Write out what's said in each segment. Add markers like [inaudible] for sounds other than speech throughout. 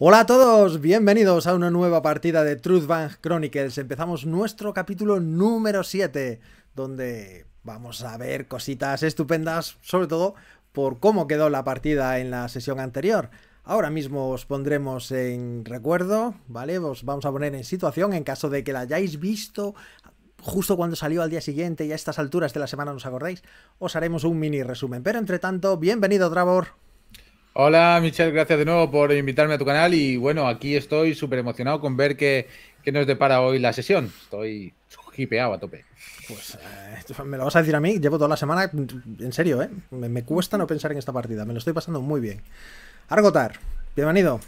Hola a todos, bienvenidos a una nueva partida de Truth Bank Chronicles. Empezamos nuestro capítulo número 7, donde vamos a ver cositas estupendas, sobre todo por cómo quedó la partida en la sesión anterior. Ahora mismo os pondremos en recuerdo, ¿vale? Os vamos a poner en situación en caso de que la hayáis visto justo cuando salió al día siguiente y a estas alturas de la semana nos os acordáis. os haremos un mini resumen. Pero entre tanto, bienvenido Travor. Hola Michelle, gracias de nuevo por invitarme a tu canal y bueno, aquí estoy súper emocionado con ver qué, nos depara hoy la sesión. Estoy hipeado a tope. Pues eh, me lo vas a decir a mí, llevo toda la semana, en serio, ¿eh? me, cuesta no pensar en esta partida, me lo estoy pasando muy bien. Argotar, bienvenido.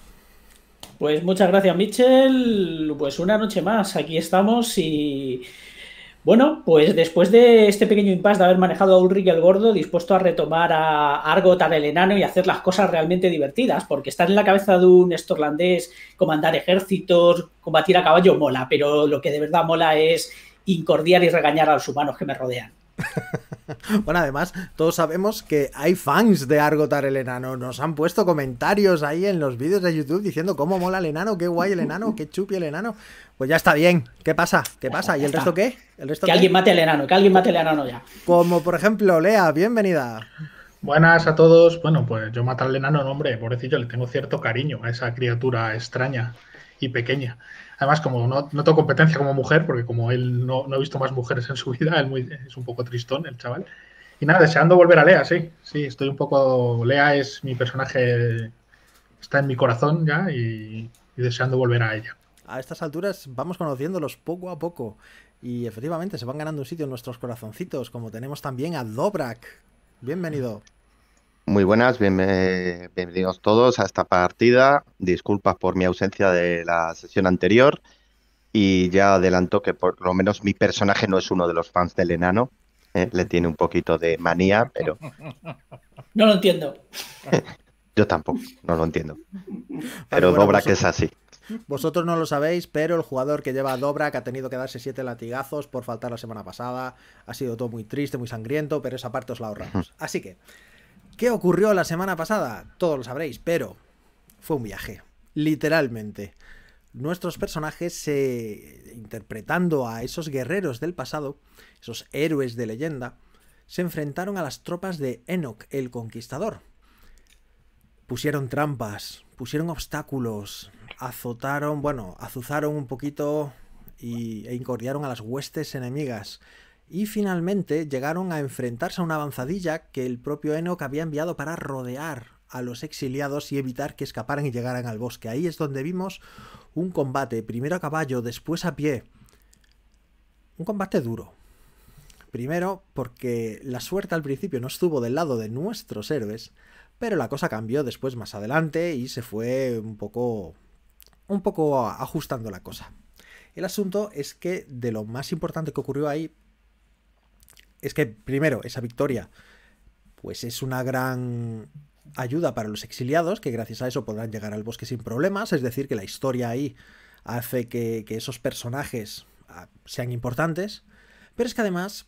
Pues muchas gracias Michelle. pues una noche más, aquí estamos y... Bueno, pues después de este pequeño impasse de haber manejado a Ulrich el Gordo, dispuesto a retomar a Argotar el Enano y hacer las cosas realmente divertidas, porque estar en la cabeza de un estorlandés, comandar ejércitos, combatir a caballo mola, pero lo que de verdad mola es incordiar y regañar a los humanos que me rodean. [laughs] bueno, además, todos sabemos que hay fans de Argotar el enano. Nos han puesto comentarios ahí en los vídeos de YouTube diciendo cómo mola el enano, qué guay el enano, qué chupi el enano. Pues ya está bien. ¿Qué pasa? ¿Qué pasa? ¿Y el resto qué? que alguien mate al enano, que alguien mate al enano ya. Como por ejemplo, Lea, bienvenida. Buenas a todos. Bueno, pues yo matar al enano, no, hombre, pobrecillo, le tengo cierto cariño a esa criatura extraña y pequeña. Además, como no, tengo competencia como mujer, porque como él no, no, ha visto más mujeres en su [laughs] vida, él es un poco tristón, el chaval. Y nada, deseando volver a Lea, sí. Sí, estoy un poco. Lea es mi personaje, está en mi corazón ya y deseando volver a ella. A estas alturas vamos conociéndolos poco a poco y efectivamente se van ganando un sitio en nuestros corazoncitos, como tenemos también a Dobrak. Bienvenido. Muy buenas, bienvenidos todos a esta partida. Disculpas por mi ausencia de la sesión anterior y ya adelanto que por lo menos mi personaje no es uno de los fans del enano. ¿eh? le tiene un poquito de manía, pero [laughs] No lo entiendo. [laughs] yo tampoco, no lo entiendo. Pero Dobra Dobrak es así. Vosotros no lo sabéis, pero el jugador que lleva Dobra, que ha tenido que darse siete latigazos por faltar la semana pasada. Ha sido todo muy triste, muy sangriento, pero esa parte os la ahorramos. Así que, ¿Qué ocurrió la semana pasada? Todos lo sabréis, pero fue un viaje, literalmente. Nuestros personajes, se eh, interpretando a esos guerreros del pasado, esos héroes de leyenda, se enfrentaron a las tropas de Enoch el Conquistador. Pusieron trampas, pusieron obstáculos, azotaron, bueno, azuzaron un poquito e incordiaron a las huestes enemigas, y finalmente llegaron a enfrentarse a una avanzadilla que el propio Enoch había enviado para rodear a los exiliados y evitar que escaparan y llegaran al bosque. Ahí es donde vimos un combate, primero a caballo, después a pie. Un combate duro. Primero porque la suerte al principio no estuvo del lado de nuestros héroes, pero la cosa cambió después más adelante y se fue un poco un poco ajustando la cosa. El asunto es que de lo más importante que ocurrió ahí es que primero, esa victoria pues es una gran ayuda para los exiliados, que gracias a eso podrán llegar al bosque sin problemas, es decir, que la historia ahí hace que, esos personajes ah, sean importantes, pero es que además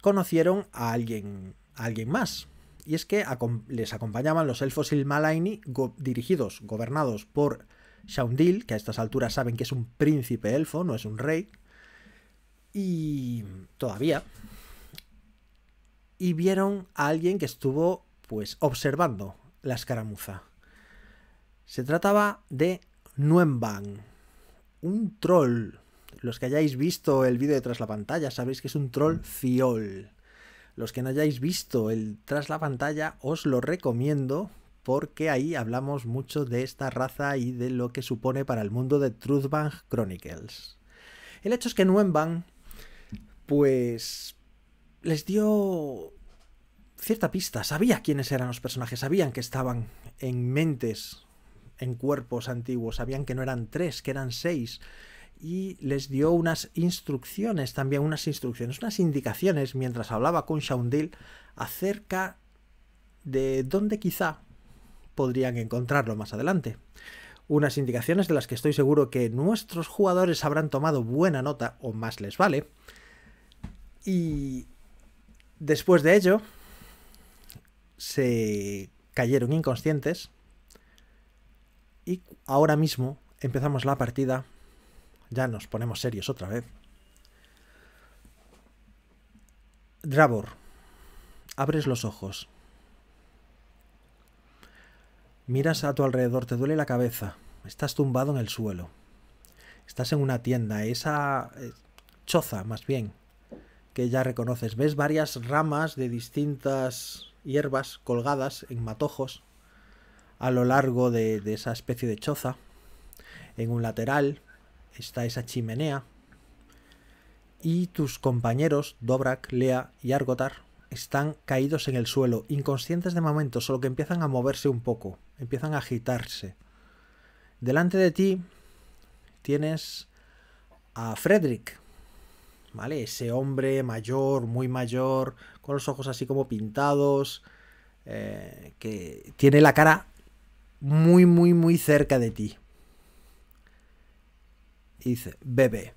conocieron a alguien, alguien más, y es que les acompañaban los elfos Ilmalaini dirigidos, gobernados por Shaundil, que a estas alturas saben que es un príncipe elfo, no es un rey, y todavía, y vieron a alguien que estuvo pues observando la escaramuza. Se trataba de Nuenban, un troll. Los que hayáis visto el vídeo de tras la pantalla sabéis que es un troll fiol. Los que no hayáis visto el tras la pantalla os lo recomiendo porque ahí hablamos mucho de esta raza y de lo que supone para el mundo de Truthbang Chronicles. El hecho es que Nuenban, pues, les dio cierta pista, sabía quiénes eran los personajes, sabían que estaban en mentes, en cuerpos antiguos, sabían que no eran tres, que eran seis, y les dio unas instrucciones, también unas instrucciones, unas indicaciones mientras hablaba con Shaundil acerca de dónde quizá podrían encontrarlo más adelante. Unas indicaciones de las que estoy seguro que nuestros jugadores habrán tomado buena nota o más les vale. Y después de ello, se cayeron inconscientes. Y ahora mismo empezamos la partida. Ya nos ponemos serios otra vez. Drabor abres los ojos. Miras a tu alrededor, te duele la cabeza. Estás tumbado en el suelo. Estás en una tienda, esa eh, choza más bien, que ya reconoces. Ves varias ramas de distintas hierbas colgadas en matojos a lo largo de, esa especie de choza. En un lateral está esa chimenea y tus compañeros Dobrak, Lea y Argotar están caídos en el suelo, inconscientes de momento, solo que empiezan a moverse un poco, empiezan a agitarse. Delante de ti tienes a Frederick, ¿vale? Ese hombre mayor, muy mayor, con los ojos así como pintados, eh, que tiene la cara muy, muy, muy cerca de ti. Y dice, bebé.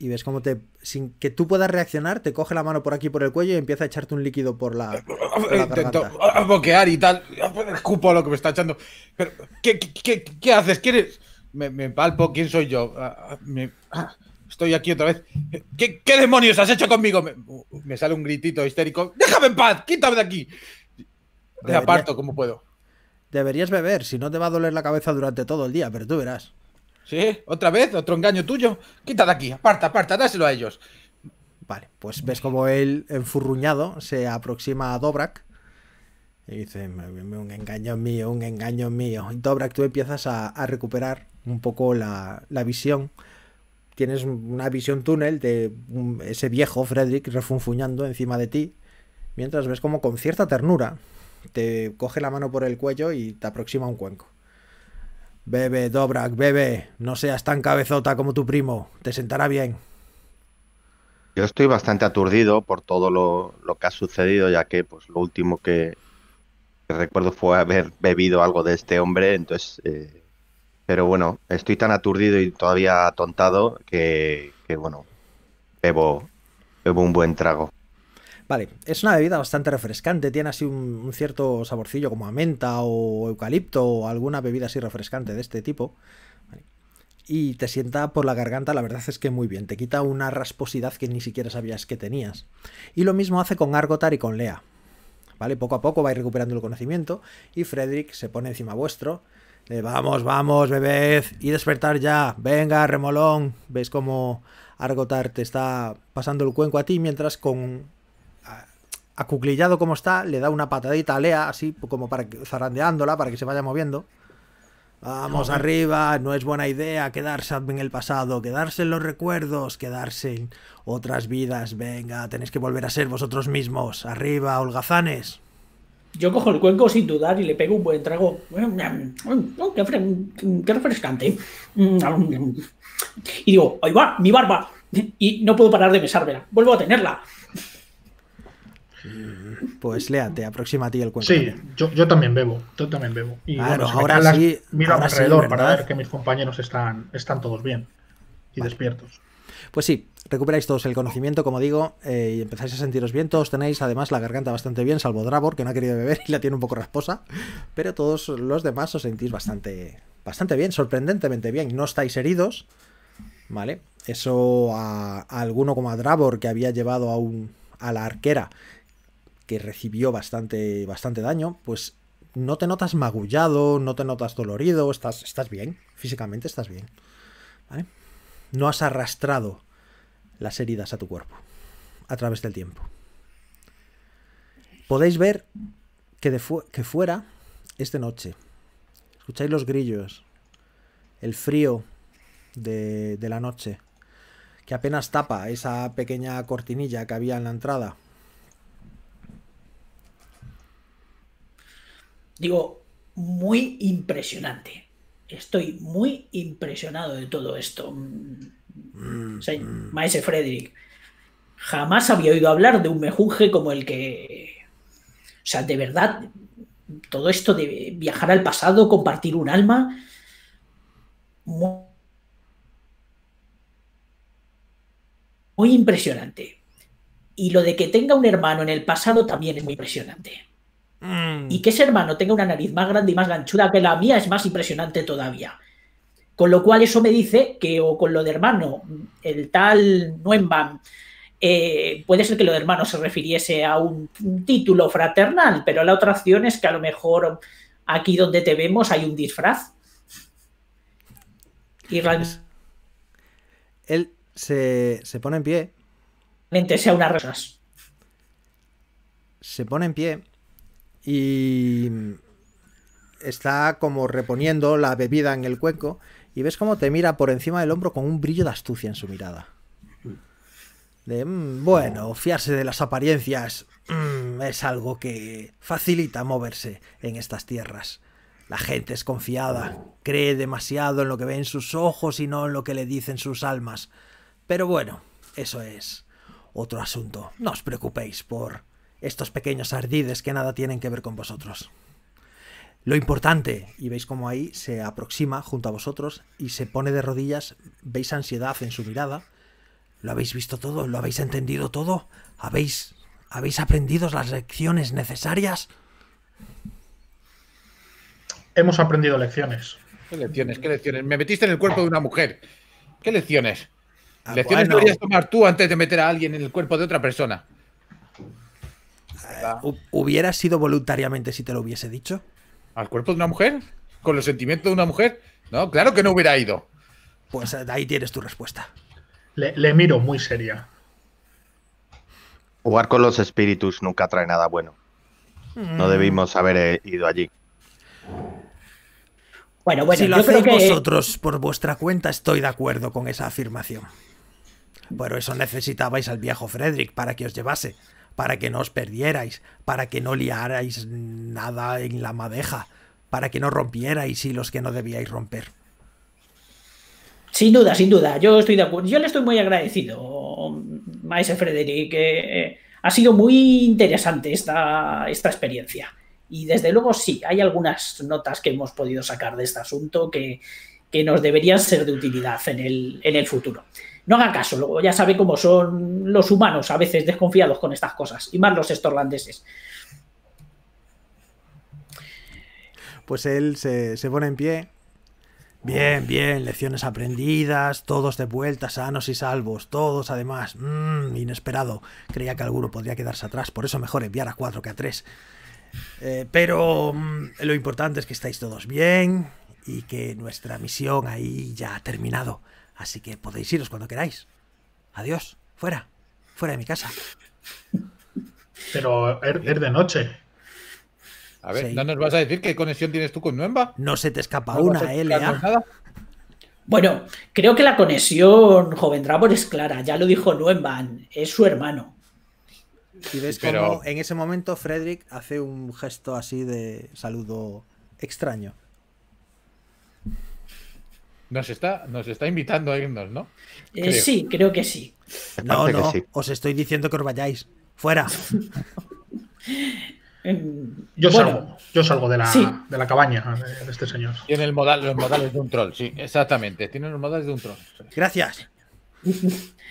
Y ves cómo te, sin que tú puedas reaccionar, te coge la mano por aquí por el cuello y empieza a echarte un líquido por la. Por eh, Intento boquear y tal. Escupo lo que me está echando. ¿qué, haces? ¿Quieres? Me, me, palpo, ¿quién soy yo? Ah, ah, me, ah estoy aquí otra vez. ¿Qué, demonios has hecho conmigo? Me, sale un gritito histérico. ¡Déjame en paz! ¡Quítame de aquí! Te aparto como puedo. Deberías beber, si no te va a doler la cabeza durante todo el día, pero tú verás. ¿Sí? ¿Otra vez? ¿Otro engaño tuyo? Quítate aquí, aparta, aparta, dáselo a ellos. Vale, pues ves como él, enfurruñado, se aproxima a Dobrak y dice, un engaño mío, un engaño mío. Dobrak, tú empiezas a, recuperar un poco la visión tienes una visión túnel de ese viejo Frederick refunfuñando encima de ti, mientras ves como con cierta ternura te coge la mano por el cuello y te aproxima a un cuenco. Bebe, Dobrak, bebe, no seas tan cabezota como tu primo, te sentará bien. Yo estoy bastante aturdido por todo lo, que ha sucedido, ya que pues lo último que, recuerdo fue haber bebido algo de este hombre, entonces eh, pero bueno, estoy tan aturdido y todavía atontado que, bueno, bebo, un buen trago. Vale, es una bebida bastante refrescante, tiene así un, cierto saborcillo como a menta o eucalipto o alguna bebida así refrescante de este tipo. Y te sienta por la garganta, la verdad es que muy bien, te quita una rasposidad que ni siquiera sabías que tenías. Y lo mismo hace con Argotar y con Lea. Vale, poco a poco vais recuperando el conocimiento y Frederick se pone encima vuestro eh, vamos, vamos, bebé, y despertar ya. Venga, remolón. ¿Ves cómo Argotar te está pasando el cuenco a ti mientras con acuclillado como está, le da una patadita a Lea, así como para que, zarandeándola para que se vaya moviendo. Vamos arriba, no es buena idea quedarse en el pasado, quedarse en los recuerdos, quedarse en otras vidas. Venga, tenéis que volver a ser vosotros mismos. Arriba, holgazanes. Yo cojo el cuenco sin dudar y le pego un buen trago. qué, refrescante! Y digo, ¡ahí va! ¡Mi barba! Y no puedo parar de besármela. ¡Vuelvo a tenerla! Pues léate, aproxima a ti el cuenco. Sí, yo, también bebo. Yo también bebo. Y ahora las, sí. Miro alrededor para ver que mis compañeros están, están todos bien y despiertos. Pues sí, recuperáis todos el conocimiento, como digo, eh, y empezáis a sentiros bien. Todos tenéis además la garganta bastante bien, salvo Dravor, que no ha querido beber y la tiene un poco rasposa. Pero todos los demás os sentís bastante, bastante bien, sorprendentemente bien. No estáis heridos, ¿vale? Eso a, alguno como a Dravor, que había llevado a, un, a la arquera, que recibió bastante, bastante daño, pues no te notas magullado, no te notas dolorido, estás, estás bien, físicamente estás bien. No has arrastrado las heridas a tu cuerpo a través del tiempo. Podéis ver que, que fuera esta noche. Escucháis los grillos, el frío de, de la noche, que apenas tapa esa pequeña cortinilla que había en la entrada. Digo, muy impresionante. Estoy muy impresionado de todo esto. Maese Frederick, jamás había oído hablar de un mejunje como el que... O sea, de verdad, todo esto de viajar al pasado, compartir un alma... Muy, impresionante. Y lo de que tenga un hermano en el pasado también es muy impresionante. Mm. Y que ese hermano tenga una nariz más grande y más ganchuda que la mía es más impresionante todavía. Con lo cual eso me dice que o con lo de hermano, el tal Nuenban, eh, puede ser que lo de hermano se refiriese a un, título fraternal, pero la otra opción es que a lo mejor aquí donde te vemos hay un disfraz. Y Él se, pone en pie. Mente sea unas rosas. Se pone en pie y está como reponiendo la bebida en el cuenco y ves cómo te mira por encima del hombro con un brillo de astucia en su mirada. De, mm, bueno, fiarse de las apariencias mm, es algo que facilita moverse en estas tierras. La gente es confiada, cree demasiado en lo que ve en sus ojos y no en lo que le dicen sus almas. Pero bueno, eso es otro asunto. No os preocupéis por estos pequeños ardides que nada tienen que ver con vosotros lo importante. Y veis como ahí se aproxima junto a vosotros y se pone de rodillas, veis ansiedad en su mirada. ¿Lo habéis visto todo? ¿Lo habéis entendido todo? ¿Habéis, habéis aprendido las lecciones necesarias? Hemos aprendido lecciones. ¿Qué lecciones? ¿Qué lecciones? Me metiste en el cuerpo de una mujer. ¿Qué lecciones? Ah, lecciones podrías deberías tomar tú antes de meter a alguien en el cuerpo de otra persona. Eh, ¿Hubiera sido voluntariamente si te lo hubiese dicho? al cuerpo de una mujer, con los sentimientos de una mujer. No, claro que no hubiera ido. Pues eh, ahí tienes tu respuesta. Le, miro muy seria. Jugar con los espíritus nunca trae nada bueno. No mm. debimos haber eh, ido allí. Bueno, bueno, si lo hacéis vosotros por vuestra cuenta, estoy de acuerdo con esa afirmación. Pero eso necesitabais al viejo Frederick para que os llevase para que no os perdierais, para que no liarais nada en la madeja, para que no rompierais los que no debíais romper. Sin duda, sin duda. Yo estoy de acuerdo. Yo le estoy muy agradecido, Maese Frederick. Eh, ha sido muy interesante esta, esta experiencia. Y desde luego sí, hay algunas notas que hemos podido sacar de este asunto que, que nos deberían ser de utilidad el, en el futuro. No hagan caso, luego ya sabe cómo son los humanos a veces desconfiados con estas cosas, y más los estorlandeses. Pues él se, pone en pie, Bien, bien, lecciones aprendidas, todos de vuelta, sanos y salvos, todos además. Mmm, inesperado. Creía que alguno podría quedarse atrás, por eso mejor enviar a cuatro que a tres. Eh, pero mm, lo importante es que estáis todos bien y que nuestra misión ahí ya ha terminado. Así que podéis iros cuando queráis. Adiós, fuera, fuera de mi casa. Pero es de noche. A ver, ¿no nos vas a decir qué conexión tienes tú con Nuemba? No se te escapa una, ¿eh? Bueno, creo que la conexión joven Dravor es clara, ya lo dijo Nuemba, es su hermano. Y ves Pero... en ese momento Frederick hace un gesto así de saludo extraño. Nos está, nos está invitando a irnos, ¿no? Eh, sí, creo que sí. [laughs] No, no, os estoy diciendo que os vayáis. Fuera. [laughs] Em, yo salgo, yo salgo de la, de la cabaña eh, de, este señor. Tiene el modal, los modales de un troll, sí, exactamente. Tiene los modales de un troll. Gracias. [laughs]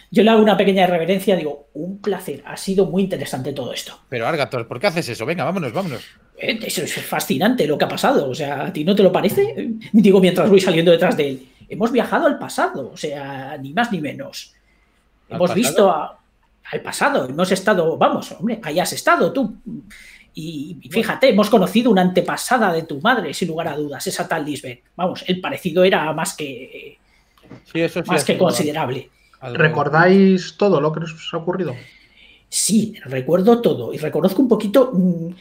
yo le hago una pequeña reverencia, digo, un placer, ha sido muy interesante todo esto. Pero Argator, ¿por qué haces eso? Venga, vámonos, vámonos. Eh, eso es fascinante lo que ha pasado, o sea, ¿a ti no te lo parece? [laughs] Digo mientras voy saliendo detrás de él. Hemos viajado al pasado, o sea, ni más ni menos. Hemos visto al pasado, hemos estado, vamos, hombre, ahí has estado tú. Y fíjate, hemos conocido una antepasada de tu madre, sin lugar a dudas, esa tal Lisbeth. Vamos, el parecido era más que, más que considerable. ¿Recordáis todo lo que nos ha ocurrido? Sí, recuerdo todo y reconozco un poquito, mm,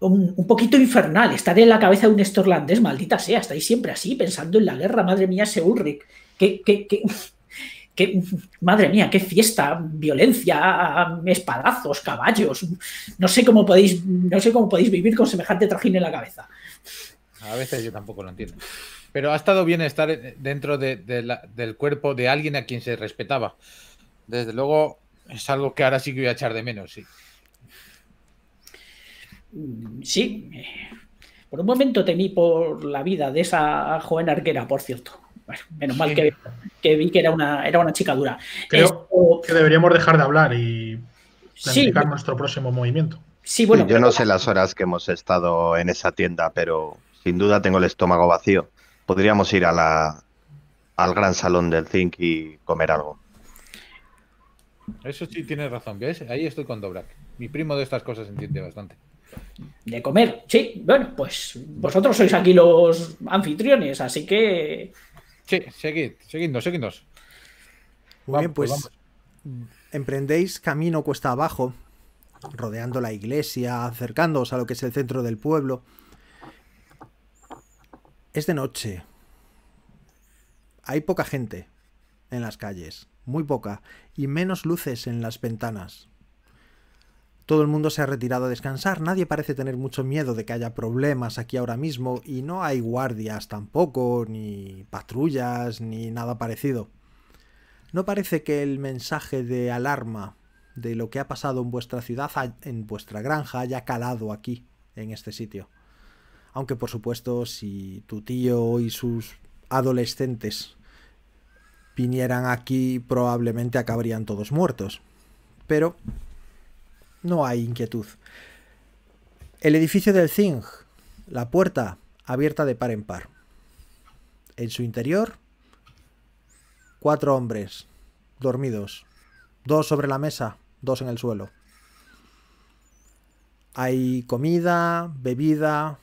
un, poquito infernal estar en la cabeza de un estorlandés, maldita sea, estáis siempre así pensando en la guerra, madre mía, ese Ulrich, madre mía, qué fiesta, violencia, espadazos, caballos, no sé cómo podéis, no sé cómo podéis vivir con semejante trajín en la cabeza. A veces yo tampoco lo entiendo. Pero ha estado bien estar e-, dentro del cuerpo de alguien a quien se respetaba. Desde luego es algo que ahora sí que voy a echar de menos, sí. Sí. Por un momento temí por la vida de esa joven arquera, por cierto. menos mal que, vi que era una, era una chica dura. Creo que deberíamos dejar de hablar y planificar nuestro próximo movimiento. Sí, Yo no sé las horas que hemos estado en esa tienda, pero sin duda tengo el estómago vacío podríamos ir al gran salón del Zinc y comer algo. Eso sí tienes razón, ¿ves? Ahí estoy con Dobrak. Mi primo de estas cosas entiende bastante. De comer, sí. Bueno, pues vosotros sois aquí los anfitriones, así que... Sí, seguid, seguidnos, seguidnos. Muy bien, pues, pues emprendéis camino cuesta abajo, rodeando la iglesia, acercándoos a lo que es el centro del pueblo. Es de noche. Hay poca gente en las calles, muy poca, y menos luces en las ventanas. Todo el mundo se ha retirado a descansar, nadie parece tener mucho miedo de que haya problemas aquí ahora mismo y no hay guardias tampoco, ni patrullas, ni nada parecido. No parece que el mensaje de alarma de lo que ha pasado en vuestra ciudad, en vuestra granja, haya calado aquí, en este sitio. Aunque por supuesto si tu tío y sus adolescentes vinieran aquí probablemente acabarían todos muertos. Pero no hay inquietud. El edificio del Zing, la puerta abierta de par en par. En su interior, cuatro hombres dormidos, dos sobre la mesa, dos en el suelo. Hay comida, bebida,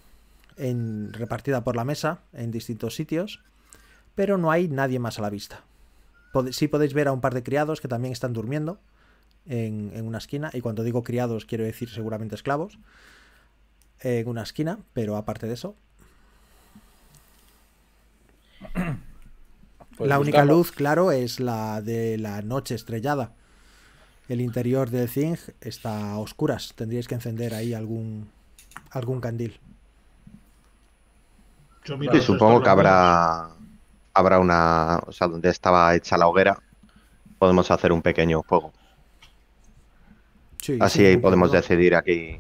repartida por la mesa en distintos sitios, pero no hay nadie más a la vista. Si podéis ver a un par de criados que también están durmiendo en, una esquina, y cuando digo criados quiero decir seguramente esclavos, en una esquina, pero aparte de eso... Pues la única luz, claro, es la de la noche estrellada. El interior del zinc está a oscuras. Tendríais que encender ahí algún, algún candil supongo que habrá, habrá una. O sea, donde estaba hecha la hoguera, podemos hacer un pequeño juego Así podemos decidir aquí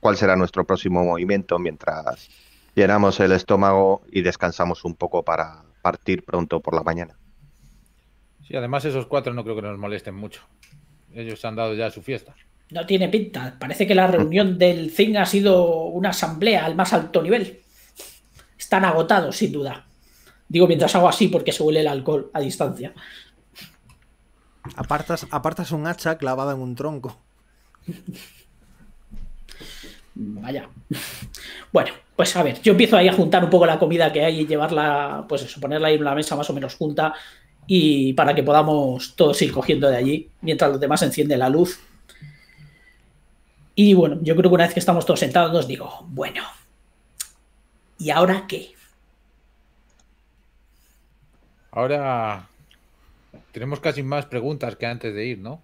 cuál será nuestro próximo movimiento mientras llenamos el estómago y descansamos un poco para partir pronto por la mañana. Sí, además esos cuatro no creo que nos molesten mucho. Ellos han dado ya su fiesta. No tiene pinta. Parece que la reunión [laughs] del CIN ha sido una asamblea al más alto nivel están agotados, sin duda. Digo mientras hago así porque se huele el alcohol a distancia. Apartas, apartas un hacha clavada en un tronco. Vaya. Bueno, pues a ver, yo empiezo ahí a juntar un poco la comida que hay y llevarla, pues eso, ponerla ahí en la mesa más o menos junta y para que podamos todos ir cogiendo de allí mientras los demás encienden la luz. Y bueno, yo creo que una vez que estamos todos sentados, digo, bueno, ¿Y ahora qué? Ahora tenemos casi más preguntas que antes de ir, ¿no?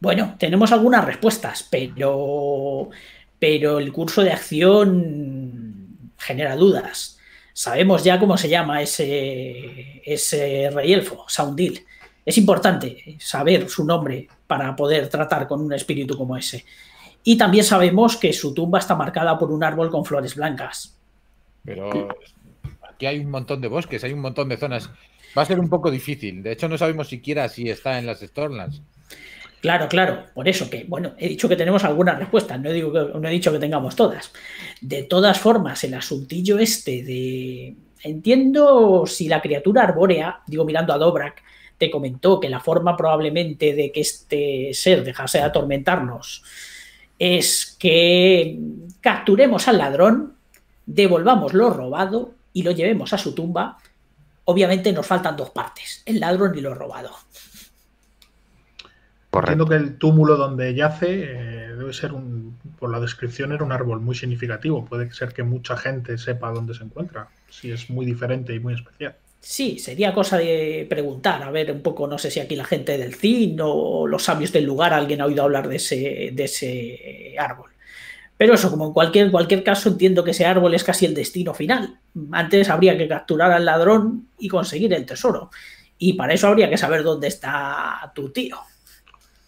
Bueno, tenemos algunas respuestas, pero, pero el curso de acción genera dudas. Sabemos ya cómo se llama ese, ese rey elfo, Soundil. Es importante saber su nombre para poder tratar con un espíritu como ese. Y también sabemos que su tumba está marcada por un árbol con flores blancas. Pero aquí hay un montón de bosques, hay un montón de zonas. Va a ser un poco difícil. De hecho, no sabemos siquiera si está en las estornas. Claro, claro, por eso que, bueno, he dicho que tenemos algunas respuestas, no digo que, no he dicho que tengamos todas. De todas formas, el asuntillo este de. Entiendo si la criatura arbórea, digo mirando a Dobrak, te comentó que la forma probablemente de que este ser dejase de atormentarnos es que capturemos al ladrón, devolvamos lo robado y lo llevemos a su tumba. Obviamente nos faltan dos partes, el ladrón y lo robado. Correcto. Entiendo que el túmulo donde yace eh, debe ser un, por la descripción, era un árbol muy significativo. Puede ser que mucha gente sepa dónde se encuentra, si es muy diferente y muy especial. Sí, sería cosa de preguntar, a ver un poco, no sé si aquí la gente del cine o los sabios del lugar, alguien ha oído hablar de ese, de ese árbol. Pero eso, como en cualquier, cualquier caso, entiendo que ese árbol es casi el destino final. Antes habría que capturar al ladrón y conseguir el tesoro. Y para eso habría que saber dónde está tu tío.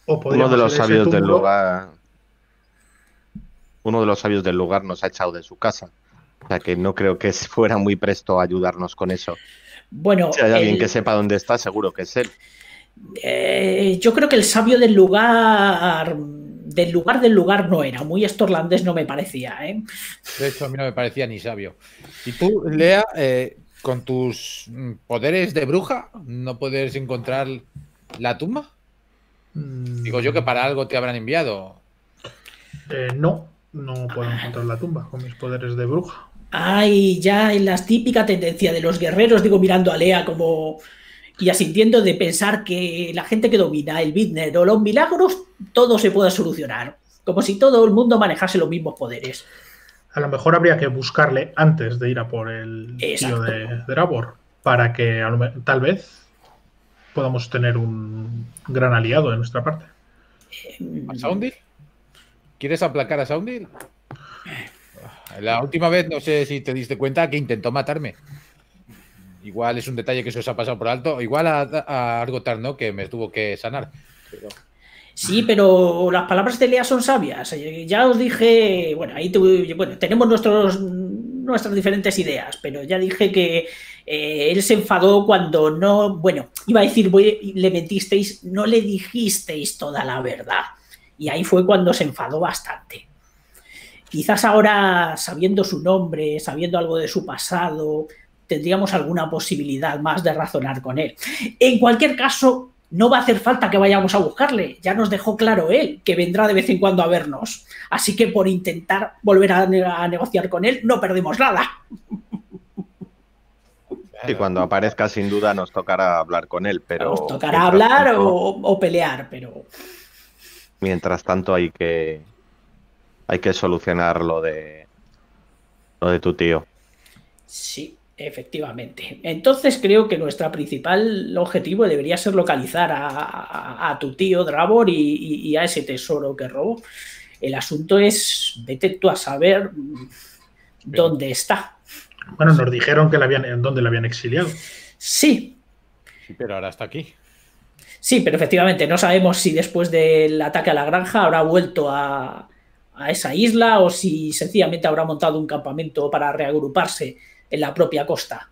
uno de los sabios del lugar. Uno de los sabios del lugar nos ha echado de su casa. O sea que no creo que [laughs] fuera muy presto a ayudarnos con eso. Bueno. Si hay alguien que sepa dónde está, seguro que es él. Eh, yo creo que el sabio del lugar del lugar del lugar no era, muy estorlandés no me parecía. ¿eh? De hecho, a mí no me parecía ni sabio. Y tú, Lea, eh, con tus poderes de bruja, ¿no puedes encontrar la tumba? Mm. Digo yo que para algo te habrán enviado. no, no puedo encontrar la tumba con mis poderes de bruja. Ay, ya, en la típica tendencia de los guerreros, digo mirando a Lea como y asintiendo de pensar que la gente que domina el Bidner o los milagros, todo se pueda solucionar. Como si todo el mundo manejase los mismos poderes. A lo mejor habría que buscarle antes de ir a por el tío de Drabor, para que tal vez podamos tener un gran aliado de nuestra parte. ¿A Soundil? ¿Quieres aplacar a Soundil? Eh, la última vez, no sé si te diste cuenta, que intentó matarme. Igual es un detalle que se os ha pasado por alto. Igual a, algo Argotar, ¿no? Que me tuvo que sanar. Sí, pero las palabras de Lea son sabias. Eh, ya os dije, bueno, ahí tenemos nuestros, nuestras diferentes ideas, pero ya dije que eh, él se enfadó cuando no, bueno, iba a decir, le mentisteis, no le dijisteis toda la verdad. Y ahí fue cuando se enfadó bastante. Quizás ahora, sabiendo su nombre, sabiendo algo de su pasado, tendríamos alguna posibilidad más de razonar con él. En cualquier caso, no va a hacer falta que vayamos a buscarle, ya nos dejó claro él que vendrá de vez en cuando a vernos. Así que por intentar volver a, negociar con él, no perdemos nada. Y [laughs] cuando aparezca, sin duda, nos tocará hablar con él, pero... Nos tocará hablar o, pelear, pero... Mientras tanto hay que hay que solucionar lo de, lo de tu tío. Sí, Efectivamente. Entonces creo que nuestro principal objetivo debería ser localizar a, tu tío Drabor y, a ese tesoro que robó. El asunto es, vete tú a saber dónde está. Bueno, nos dijeron que la habían, dónde la habían exiliado. Sí, pero ahora está aquí. Sí, pero efectivamente no sabemos si después del ataque a la granja habrá vuelto a, a esa isla o si sencillamente habrá montado un campamento para reagruparse en la propia costa.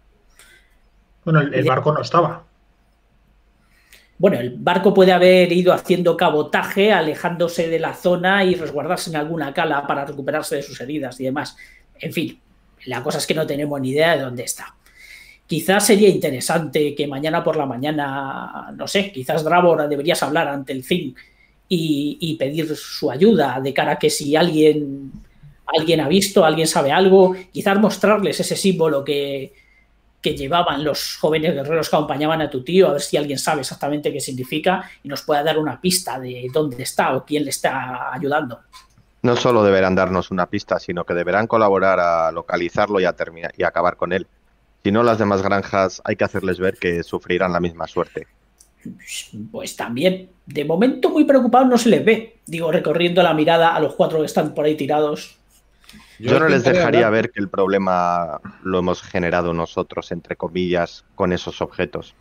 Bueno, el, eh, barco no estaba. Bueno, el barco puede haber ido haciendo cabotaje, alejándose de la zona y resguardarse en alguna cala para recuperarse de sus heridas y demás. En fin, la cosa es que no tenemos ni idea de dónde está. Quizás sería interesante que mañana por la mañana, no sé, quizás Drábora deberías hablar ante el CIN y, pedir su ayuda de cara a que si alguien, alguien ha visto, alguien sabe algo, quizás mostrarles ese símbolo que, llevaban los jóvenes guerreros que acompañaban a tu tío, a ver si alguien sabe exactamente qué significa y nos pueda dar una pista de dónde está o quién le está ayudando. No solo deberán darnos una pista, sino que deberán colaborar a localizarlo y a, terminar, y acabar con él. Si no, las demás granjas hay que hacerles ver que sufrirán la misma suerte. pues también, de momento muy preocupado, no se les ve. Digo, recorriendo la mirada a los cuatro que están por ahí tirados. Yo, no les dejaría ver que el problema lo hemos generado nosotros, entre comillas, con esos objetos.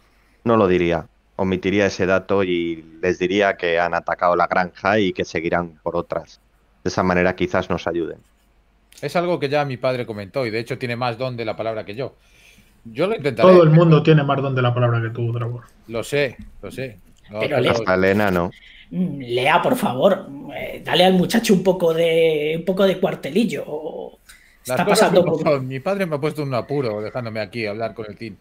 No lo diría. Omitiría ese dato y les diría que han atacado la granja y que seguirán por otras. De esa manera quizás nos ayuden. Es algo que ya mi padre comentó y de hecho tiene más don de la palabra que yo. Yo lo intentaré. Todo el mundo tiene más don de la palabra que tú, Dragor. Lo sé, lo sé pero Lea, no. Mm, lea, por favor, eh, dale al muchacho un poco de, un poco de cuartelillo. está pasando Mi padre me ha puesto un apuro dejándome aquí hablar con el team.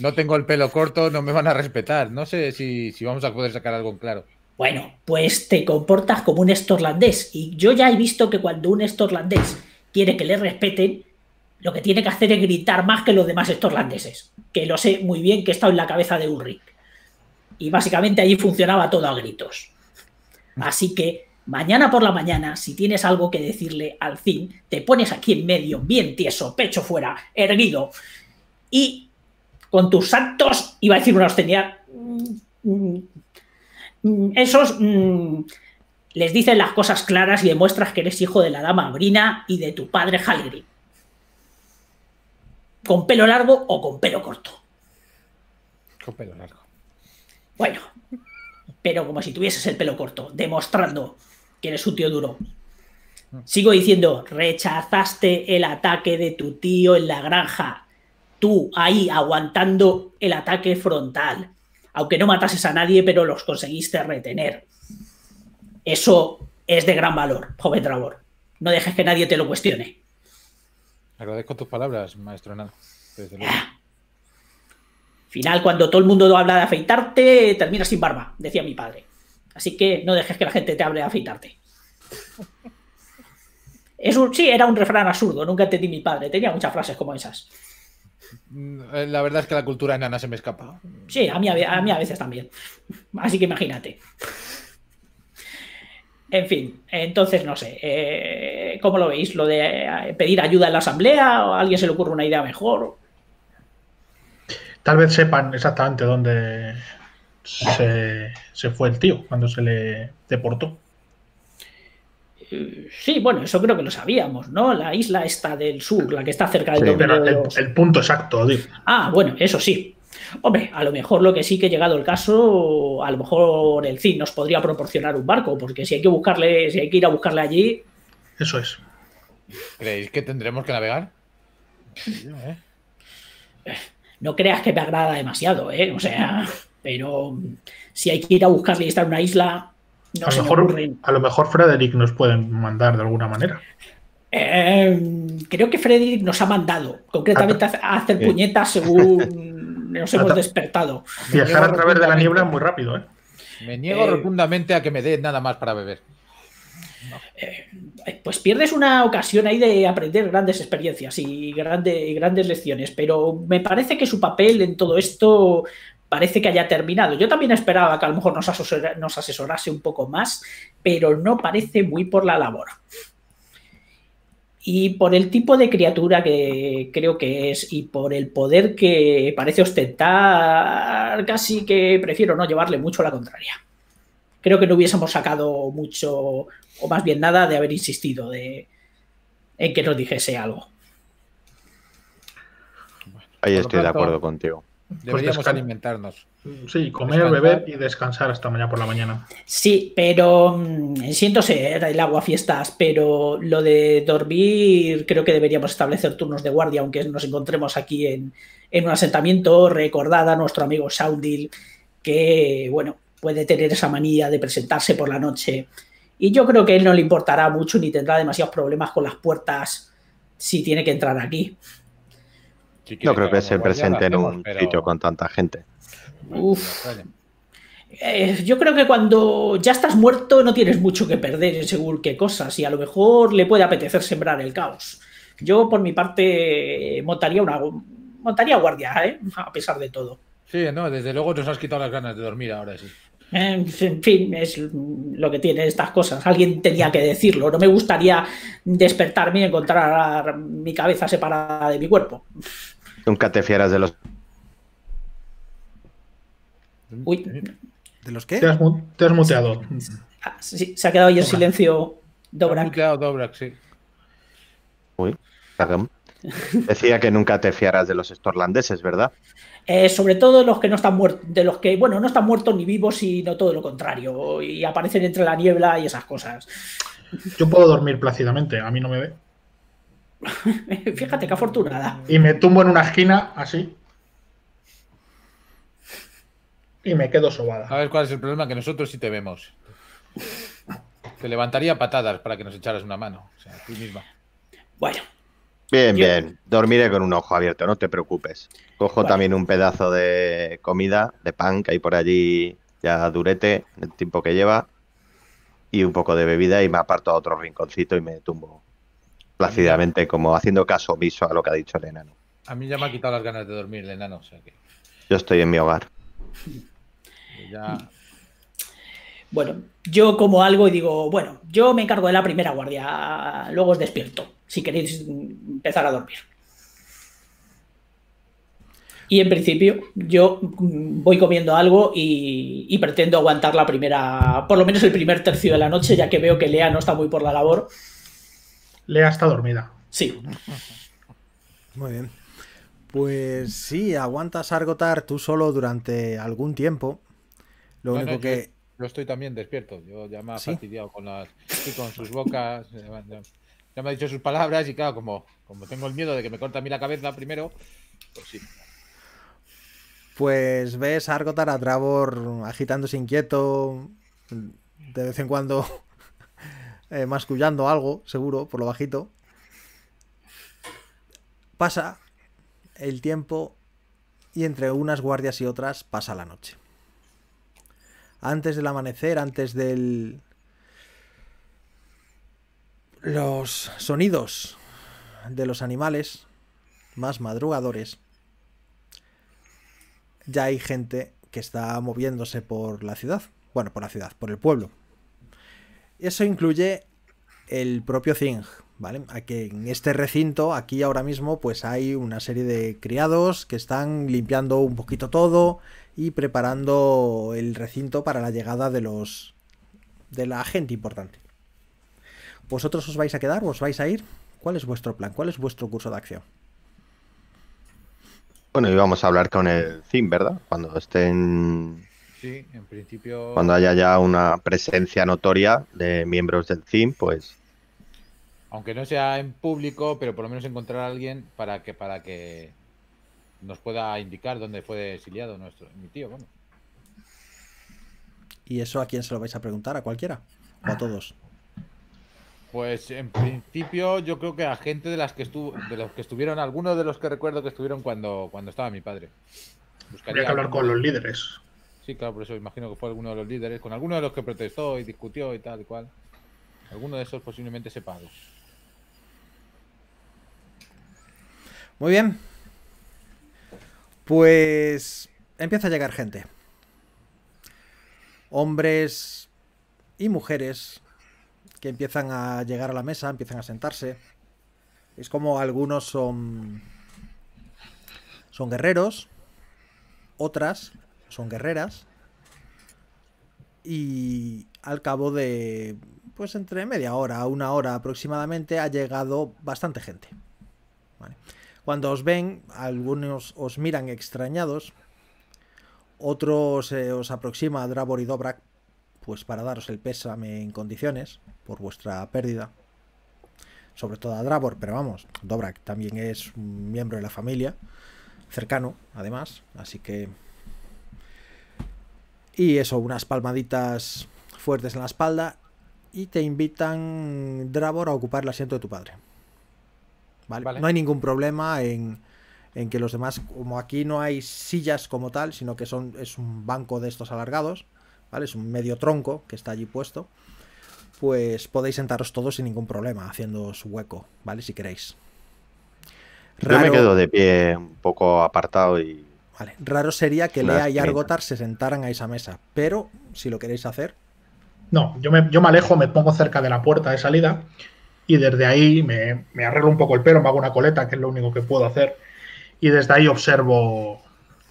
No tengo el pelo corto, no me van a respetar. No sé si, si vamos a poder sacar algo en claro. Bueno, pues te comportas como un estorlandés. Y yo ya he visto que cuando un estorlandés quiere que le respeten, lo que tiene que hacer es gritar más que los demás estorlandeses. Que lo sé muy bien que he estado en la cabeza de Ulrich. Y básicamente allí funcionaba todo a gritos. Así que mañana por la mañana, si tienes algo que decirle al fin, te pones aquí en medio, bien tieso, pecho fuera, erguido, y con tus actos, iba a decir una ostentidad mm, mm, mm, esos les dicen las cosas claras y demuestras que eres hijo de la dama Brina y de tu padre Halgrim. Con pelo largo o con pelo corto. Con pelo largo. Bueno, pero como si tuvieses el pelo corto, demostrando que eres un tío duro. Sigo diciendo, rechazaste el ataque de tu tío en la granja. Tú ahí aguantando el ataque frontal. Aunque no matases a nadie, pero los conseguiste retener. Eso es de gran valor, joven Trabor. No dejes que nadie te lo cuestione. Agradezco tus palabras, maestro Nal final, cuando todo el mundo habla de afeitarte, terminas sin barba, decía mi padre. Así que no dejes que la gente te hable de afeitarte. sí, era un refrán absurdo, nunca entendí mi padre, tenía muchas frases como esas. Mm, la verdad es que la cultura enana se me escapa. Sí, a mí a, mí a veces también. Así que imagínate. En fin, entonces no sé, eh, ¿cómo lo veis? ¿Lo de eh, pedir ayuda en la asamblea? ¿O a alguien se le ocurre una idea mejor? Tal vez sepan exactamente dónde se, fue el tío cuando se le deportó. Eh, sí, bueno, eso creo que lo sabíamos, ¿no? La isla está del sur, la que está cerca del sí, el, punto exacto, digo. Ah, bueno, eso sí. Hombre, a lo mejor lo que sí que ha llegado el caso, a lo mejor el CID nos podría proporcionar un barco, porque si hay que buscarle, si hay que ir a buscarle allí. Eso es. ¿Creéis que tendremos que navegar? [laughs] Sí, ¿eh? No creas que me agrada demasiado, ¿eh? O sea, [laughs] pero mm, si hay que ir a buscarle y estar en una isla, a lo mejor Frederick nos puede mandar de alguna manera. Eh, creo que Frederick nos ha mandado, concretamente a, hacer puñetas según [laughs] nos hemos despertado. Viajar a través de la niebla muy rápido, ¿eh? Me niego eh. rotundamente a que me dé nada más para beber. No. Eh, eh, pues pierdes una ocasión ahí de aprender grandes experiencias y, grandes lecciones, pero me parece que su papel en todo esto parece que haya terminado. Yo también esperaba que a lo mejor nos, asesorase un poco más, pero no parece muy por la labor. Y por el tipo de criatura que creo que es y por el poder que parece ostentar, casi que prefiero no llevarle mucho a la contraria creo que no hubiésemos sacado mucho, o más bien nada, de haber insistido en que nos dijese algo. Ahí estoy de acuerdo contigo. Pues deberíamos alimentarnos. Sí, pues comer, beber y descansar hasta mañana por la mañana. Sí, pero mm, siento ser el agua fiestas, pero lo de dormir creo que deberíamos establecer turnos de guardia, aunque nos encontremos aquí en, en un asentamiento. recordada a nuestro amigo Saudil que, bueno, puede tener esa manía de presentarse por la noche. Y yo creo que él no le importará mucho ni tendrá demasiados problemas con las puertas si tiene que entrar aquí. no creo que se presente en un sitio con tanta gente. Eh, yo creo que cuando ya estás muerto no tienes mucho que perder en según qué cosas y a lo mejor le puede apetecer sembrar el caos. Yo por mi parte montaría una montaría guardia, ¿eh? a pesar de todo. Sí, no, desde luego nos has quitado las ganas de dormir ahora sí. En fin, es lo que tienen estas cosas. Alguien tenía que decirlo. No me gustaría despertarme y encontrar mi cabeza separada de mi cuerpo. Nunca te fieras de los. ¿De los qué? Te has, muteado. Ah, sí, se ha quedado ahí en silencio Dobrak. Muteado Dobrak, sí. Uy, Decía que nunca te fiaras de los estorlandeses, ¿verdad? Eh, sobre todo de los que no están muertos, de los que, bueno, no están muertos ni vivos, sino todo lo contrario, y aparecen entre la niebla y esas cosas. Yo puedo dormir plácidamente, a mí no me ve. [laughs] Fíjate qué afortunada. Y me tumbo en una esquina, así. Y me quedo sobada. A ver cuál es el problema, que nosotros sí te vemos. Te levantaría patadas para que nos echaras una mano. O misma. Bueno, Bien, bien. Dormiré con un ojo abierto, no te preocupes. Cojo también un pedazo de comida, de pan que hay por allí ya durete, el tiempo que lleva, y un poco de bebida y me aparto a otro rinconcito y me tumbo plácidamente, como haciendo caso omiso a lo que ha dicho el enano. A mí ya me ha quitado las ganas de dormir el enano, o sea que... Yo estoy en mi hogar. [laughs] Bueno, yo como algo y digo, bueno, yo me encargo de la primera guardia, luego os despierto si queréis empezar a dormir. Y en principio yo voy comiendo algo y, pretendo aguantar la primera, por lo menos el primer tercio de la noche, ya que veo que Lea no está muy por la labor. Lea está dormida. Sí. Muy bien. Pues sí, aguantas Argotar tú solo durante algún tiempo. Lo único que... lo estoy también despierto. Yo ya me ha fastidiado con las... con sus bocas... Eh, ya me ha dicho sus palabras y claro, como, como tengo el miedo de que me corte a mí la cabeza primero, pues sí. Pues ves a Argotar a Trabor agitándose inquieto, de vez en cuando [laughs] eh, mascullando algo, seguro, por lo bajito. Pasa el tiempo y entre unas guardias y otras pasa la noche. Antes del amanecer, antes del, los sonidos de los animales más madrugadores, ya hay gente que está moviéndose por la ciudad. Bueno, por la ciudad, por el pueblo. Eso incluye el propio Zing ¿vale? Aquí, en este recinto, aquí ahora mismo, pues hay una serie de criados que están limpiando un poquito todo y preparando el recinto para la llegada de los... de la gente importante. ¿Vosotros os vais a quedar? o ¿Os vais a ir? ¿Cuál es vuestro plan? ¿Cuál es vuestro curso de acción? Bueno, íbamos a hablar con el CIM, ¿verdad? Cuando estén. Sí, en principio. Cuando haya ya una presencia notoria de miembros del CIM, pues. Aunque no sea en público, pero por lo menos encontrar a alguien para que, para que nos pueda indicar dónde fue exiliado nuestro, mi tío, vamos. ¿Y eso a quién se lo vais a preguntar? ¿A cualquiera? ¿O a todos? Pues en principio yo creo que a gente de las que estuvo, de los que estuvieron, algunos de los que recuerdo que estuvieron cuando, cuando estaba mi padre. que hablar con los líderes. Sí, claro, por eso imagino que fue alguno de los líderes, con alguno de los que protestó y discutió y tal y cual. Alguno de esos posiblemente separados. Muy bien. Pues empieza a llegar gente. Hombres y mujeres que empiezan a llegar a la mesa, empiezan a sentarse. Es como algunos son son guerreros, otras son guerreras y al cabo de pues entre media hora a una hora aproximadamente ha llegado bastante gente. Cuando os ven, algunos os miran extrañados, otros eh, os aproxima a Dravor y Dobrak pues para daros el pésame en condiciones por vuestra pérdida. Sobre todo a Drabor, pero vamos, Dobrak también es un miembro de la familia, cercano además, así que... Y eso, unas palmaditas fuertes en la espalda y te invitan, Drabor a ocupar el asiento de tu padre. No hay ningún problema en, en, que los demás, como aquí no hay sillas como tal, sino que son, es un banco de estos alargados, ¿vale? Es un medio tronco que está allí puesto pues podéis sentaros todos sin ningún problema, haciendo su hueco, ¿vale? Si queréis. Yo me quedo de pie un poco apartado y. Vale, raro sería que Lea y Argotar se sentaran a esa mesa, pero si lo queréis hacer. No, yo me, alejo, me pongo cerca de la puerta de salida y desde ahí me, me arreglo un poco el pelo, me hago una coleta, que es lo único que puedo hacer, y desde ahí observo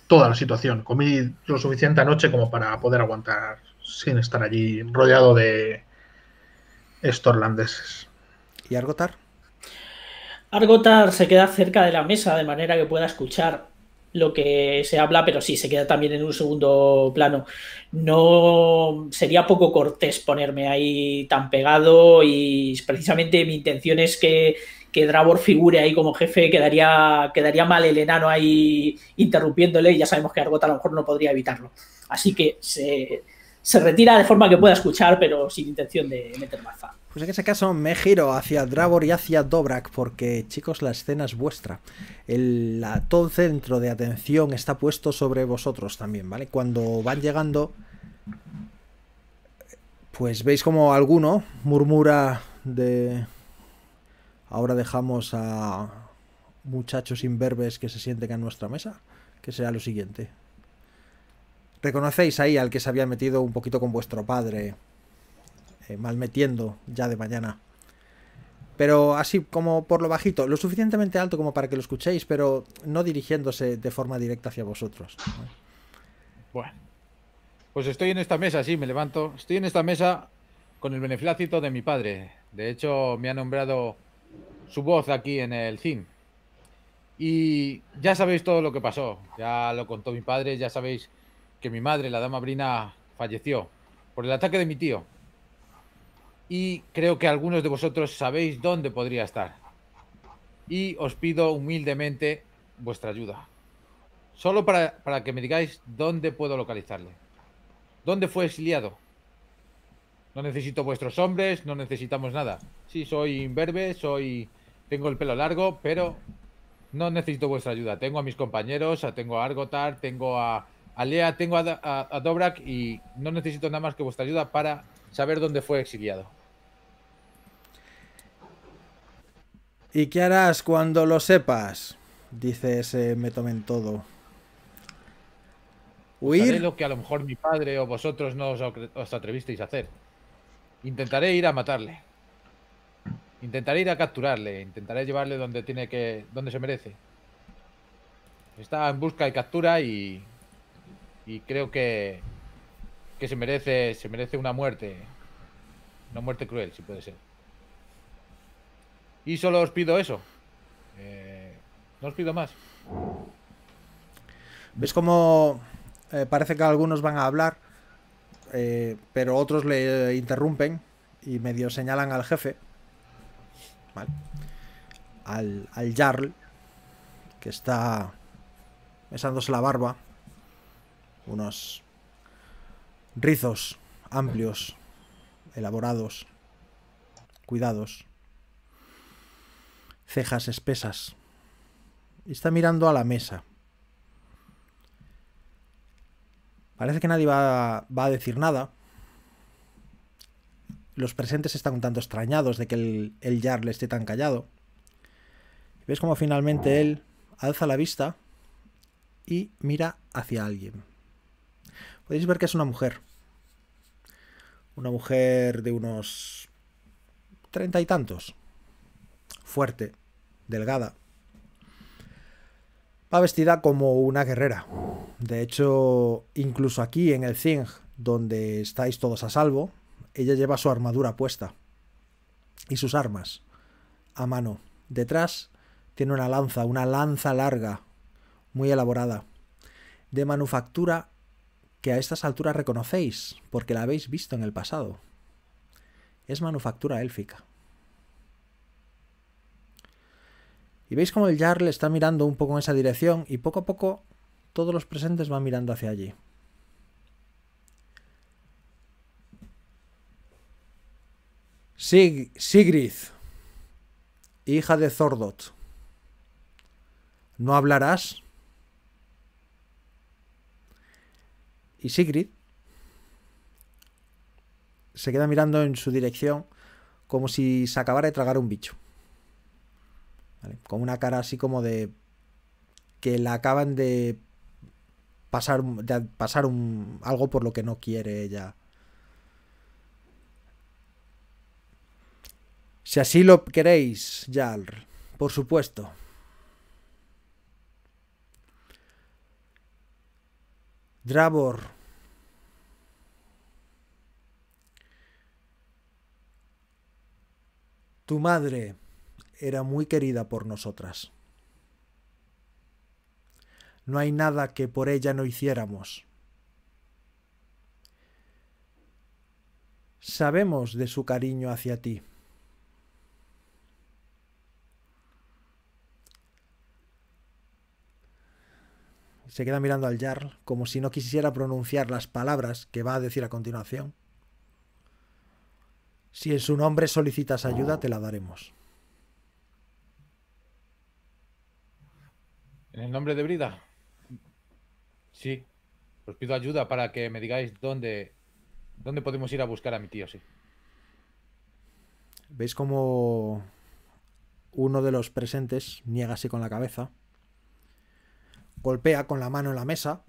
toda la situación. Comí lo suficiente anoche como para poder aguantar sin estar allí rodeado de, estorlandeses. ¿Y Argotar? Argotar se queda cerca de la mesa de manera que pueda escuchar lo que se habla, pero sí, se queda también en un segundo plano. No sería poco cortés ponerme ahí tan pegado y precisamente mi intención es que, que figure ahí como jefe, quedaría, quedaría mal el enano ahí interrumpiéndole y ya sabemos que Argotar a lo mejor no podría evitarlo. Así que se, se retira de forma que pueda escuchar, pero sin intención de meter maza. Pues en ese caso me giro hacia Dravor y hacia Dobrak, porque chicos, la escena es vuestra. El, todo centro de atención está puesto sobre vosotros también, ¿vale? Cuando van llegando, pues veis como alguno murmura de... Ahora dejamos a muchachos imberbes que se sienten en nuestra mesa, que sea lo siguiente. Reconocéis ahí al que se había metido un poquito con vuestro padre, eh, Mal malmetiendo ya de mañana. Pero así como por lo bajito, lo suficientemente alto como para que lo escuchéis, pero no dirigiéndose de forma directa hacia vosotros. Bueno, pues estoy en esta mesa, sí, me levanto. Estoy en esta mesa con el beneflácito de mi padre. De hecho, me ha nombrado su voz aquí en el CIN. Y ya sabéis todo lo que pasó. Ya lo contó mi padre, ya sabéis que mi madre, la dama Brina, falleció por el ataque de mi tío. Y creo que algunos de vosotros sabéis dónde podría estar. Y os pido humildemente vuestra ayuda. Solo para, que me digáis dónde puedo localizarle. ¿Dónde fue exiliado? No necesito vuestros hombres, no necesitamos nada. Sí, soy imberbe, soy... Tengo el pelo largo, pero no necesito vuestra ayuda. Tengo a mis compañeros, tengo a Argotar, tengo a Alea, tengo a, Dobrak y no necesito nada más que vuestra ayuda para saber dónde fue exiliado. ¿Y qué harás cuando lo sepas? Dice ese me tomen todo. Pues Huir. lo que a lo mejor mi padre o vosotros no os, atrevisteis a hacer. Intentaré ir a matarle. Intentaré ir a capturarle. Intentaré llevarle donde tiene que. donde se merece. Está en busca y captura y y creo que, que se, merece, se merece una muerte. Una muerte cruel, si puede ser. Y solo os pido eso. Eh, no os pido más. ¿Ves cómo eh, parece que algunos van a hablar, eh, pero otros le interrumpen y medio señalan al jefe? Al, al Jarl, que está Besándose la barba unos rizos amplios, elaborados, cuidados, cejas espesas. está mirando a la mesa. Parece que nadie va, a decir nada. Los presentes están un tanto extrañados de que el, el Jarl esté tan callado. ¿Ves cómo finalmente él alza la vista y mira hacia alguien? Podéis ver que es una mujer. Una mujer de unos treinta y tantos. Fuerte, delgada. Va vestida como una guerrera. De hecho, incluso aquí en el Zing, donde estáis todos a salvo, ella lleva su armadura puesta. Y sus armas. A mano. Detrás tiene una lanza, una lanza larga, muy elaborada. De manufactura que a estas alturas reconocéis porque la habéis visto en el pasado. Es manufactura élfica. Y veis como el Jarl está mirando un poco en esa dirección y poco a poco todos los presentes van mirando hacia allí. Sigrid, hija de Zordot, no hablarás y Sigrid se queda mirando en su dirección como si se acabara de tragar un bicho. Con una cara así como de que la acaban de pasar, pasar un, algo por lo que no quiere ella. Si así lo queréis, Jarl, por supuesto. Drabor. Tu madre era muy querida por nosotras. No hay nada que por ella no hiciéramos. Sabemos de su cariño hacia ti. Se queda mirando al Jarl como si no quisiera pronunciar las palabras que va a decir a continuación. Si en su nombre solicitas ayuda, te la daremos. ¿En el nombre de Brida? Sí. Os pido ayuda para que me digáis dónde, dónde podemos ir a buscar a mi tío, sí. ¿Veis cómo uno de los presentes niega así con la cabeza? Golpea con la mano en la mesa.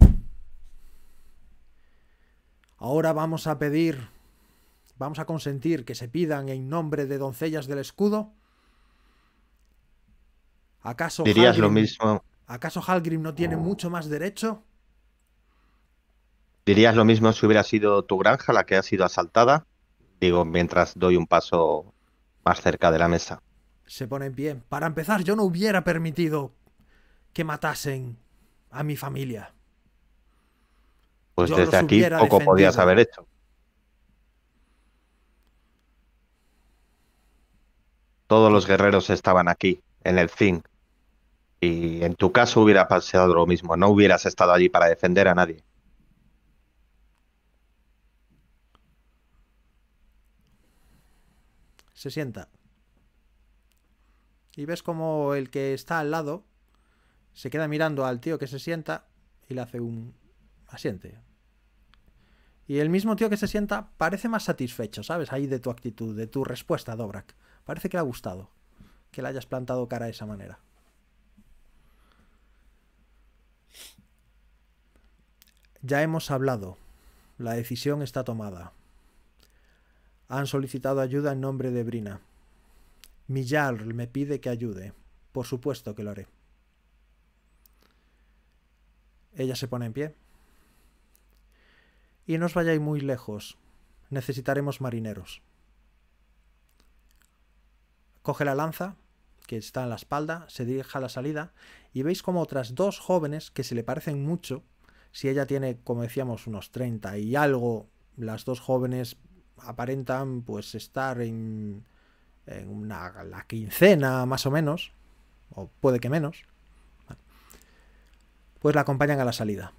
Ahora vamos a pedir ¿Vamos a consentir que se pidan en nombre de doncellas del escudo? ¿Acaso Dirías Halgrim, lo mismo. ¿Acaso Halgrim no tiene mucho más derecho? Dirías lo mismo si hubiera sido tu granja la que ha sido asaltada. Digo, mientras doy un paso más cerca de la mesa. Se pone en pie. Para empezar, yo no hubiera permitido que matasen a mi familia. Pues desde aquí poco podías haber hecho. todos los guerreros estaban aquí, en el fin Y en tu caso hubiera pasado lo mismo, no hubieras estado allí para defender a nadie. Se sienta. Y ves como el que está al lado se queda mirando al tío que se sienta y le hace un asiente. Y el mismo tío que se sienta parece más satisfecho, ¿sabes? Ahí de tu actitud, de tu respuesta, Dobrak. Parece que le ha gustado que le hayas plantado cara de esa manera. Ya hemos hablado. La decisión está tomada. Han solicitado ayuda en nombre de Brina. Millar me pide que ayude. Por supuesto que lo haré. Ella se pone en pie. Y no os vayáis muy lejos. Necesitaremos marineros. Coge la lanza, que está en la espalda, se dirige a la salida y veis como otras dos jóvenes que se le parecen mucho, si ella tiene, como decíamos, unos 30 y algo, las dos jóvenes aparentan pues estar en, en una, la quincena más o menos, o puede que menos, pues la acompañan a la salida.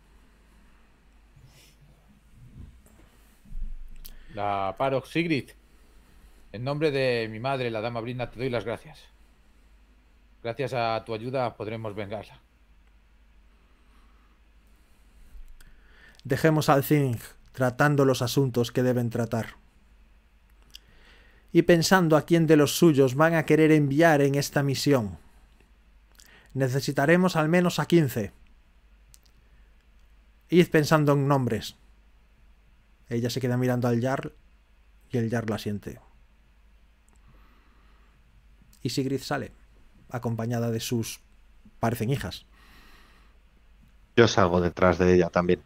La Paroxigrid. En nombre de mi madre, la dama Brinda, te doy las gracias. Gracias a tu ayuda podremos vengarla. Dejemos al Zing tratando los asuntos que deben tratar. Y pensando a quién de los suyos van a querer enviar en esta misión. Necesitaremos al menos a 15. Id pensando en nombres. Ella se queda mirando al Jarl y el Jarl la siente y Sigrid sale, acompañada de sus, parecen hijas. Yo salgo detrás de ella también.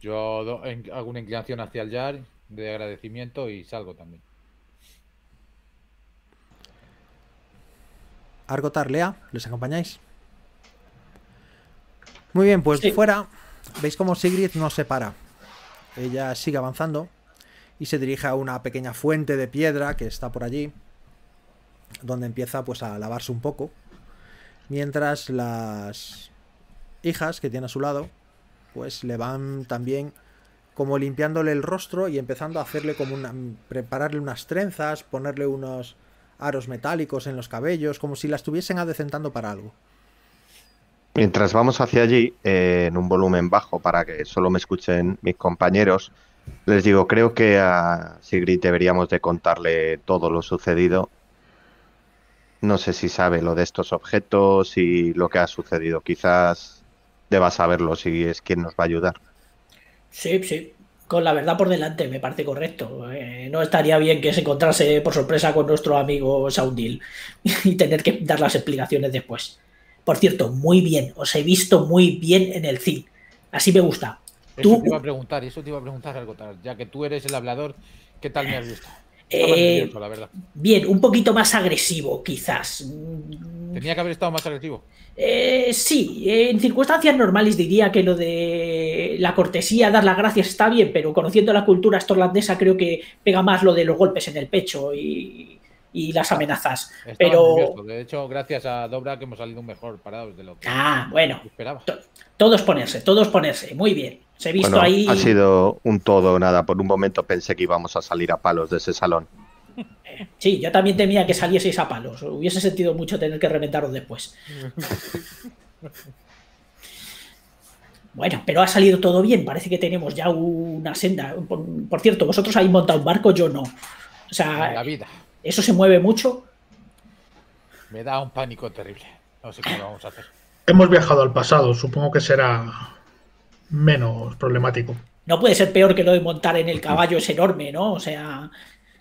Yo hago una inclinación hacia el jar... de agradecimiento y salgo también. Argotar, Lea, ¿les acompañáis? Muy bien, pues de fuera. Veis cómo Sigrid no se para. Ella sigue avanzando y se dirige a una pequeña fuente de piedra que está por allí donde empieza pues a lavarse un poco, mientras las hijas que tiene a su lado pues le van también como limpiándole el rostro y empezando a hacerle como una prepararle unas trenzas, ponerle unos aros metálicos en los cabellos, como si la estuviesen adecentando para algo. Mientras vamos hacia allí, en un volumen bajo para que solo me escuchen mis compañeros, les digo, creo que a Sigrid deberíamos de contarle todo lo sucedido no sé si sabe lo de estos objetos y lo que ha sucedido. Quizás deba saberlo si es quien nos va a ayudar. Sí, sí, con la verdad por delante, me parece correcto. Eh, no estaría bien que se encontrase por sorpresa con nuestro amigo Saundil [laughs] y tener que dar las explicaciones después. Por cierto, muy bien, os he visto muy bien en el cine. Así me gusta. Eso ¿Tú? te iba a preguntar, eso te iba a preguntar algo, ya que tú eres el hablador, ¿qué tal me has visto? Eh, bien, un poquito más agresivo, quizás. Tenía que haber estado más agresivo. Eh, sí, en circunstancias normales diría que lo de la cortesía, dar las gracias está bien, pero conociendo la cultura estorlandesa creo que pega más lo de los golpes en el pecho y, las amenazas. pero de hecho, gracias a Dobra que hemos salido mejor parados de lo que ah, bueno, todos ponerse, todos ponerse, muy bien he visto ahí. Ha sido un todo nada. Por un momento pensé que íbamos a salir a palos de ese salón. Sí, yo también temía que salieseis a palos. Hubiese sentido mucho tener que reventaros después. [laughs] Bueno, pero ha salido todo bien. Parece que tenemos ya una senda. Por, cierto, vosotros habéis montado un barco, yo no. O sea, la vida. ¿Eso se mueve mucho? Me da un pánico terrible. No sé cómo vamos a hacer. Hemos viajado al pasado. Supongo que será menos problemático. No puede ser peor que lo de montar en el caballo, es enorme, ¿no? O sea...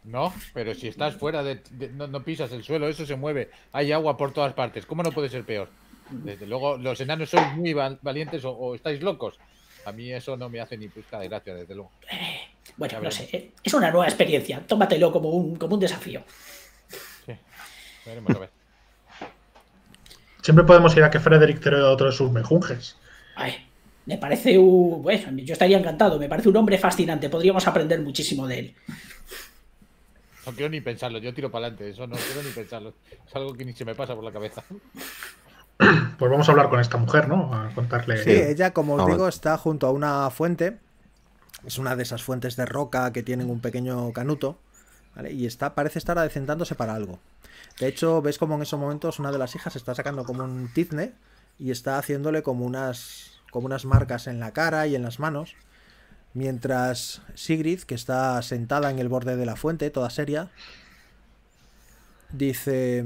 No, pero si estás fuera de... no, pisas el suelo, eso se mueve, hay agua por todas partes, ¿cómo no puede ser peor? Desde luego, los enanos sois muy valientes o, estáis locos. A mí eso no me hace ni pizca de gracia, desde luego. Eh, bueno, no eh, es una nueva experiencia, tómatelo como un, como un desafío. Sí, veremos a ver. Siempre podemos ir a que Frederick te otro de sus mejunjes. Ay. Me parece un. Bueno, yo estaría encantado. Me parece un hombre fascinante. Podríamos aprender muchísimo de él. No quiero ni pensarlo. Yo tiro para adelante. Eso no quiero ni pensarlo. Es algo que ni se me pasa por la cabeza. [clears throat] Pues vamos a hablar con esta mujer, ¿no? A contarle. Sí, ella, como os digo, está junto a una fuente. Es una de esas fuentes de roca que tienen un pequeño canuto. Y está, parece estar adecentándose para algo. De hecho, ves como en esos momentos una de las hijas está sacando como un tizne y está haciéndole como unas como unas marcas en la cara y en las manos, mientras Sigrid, que está sentada en el borde de la fuente, toda seria, dice...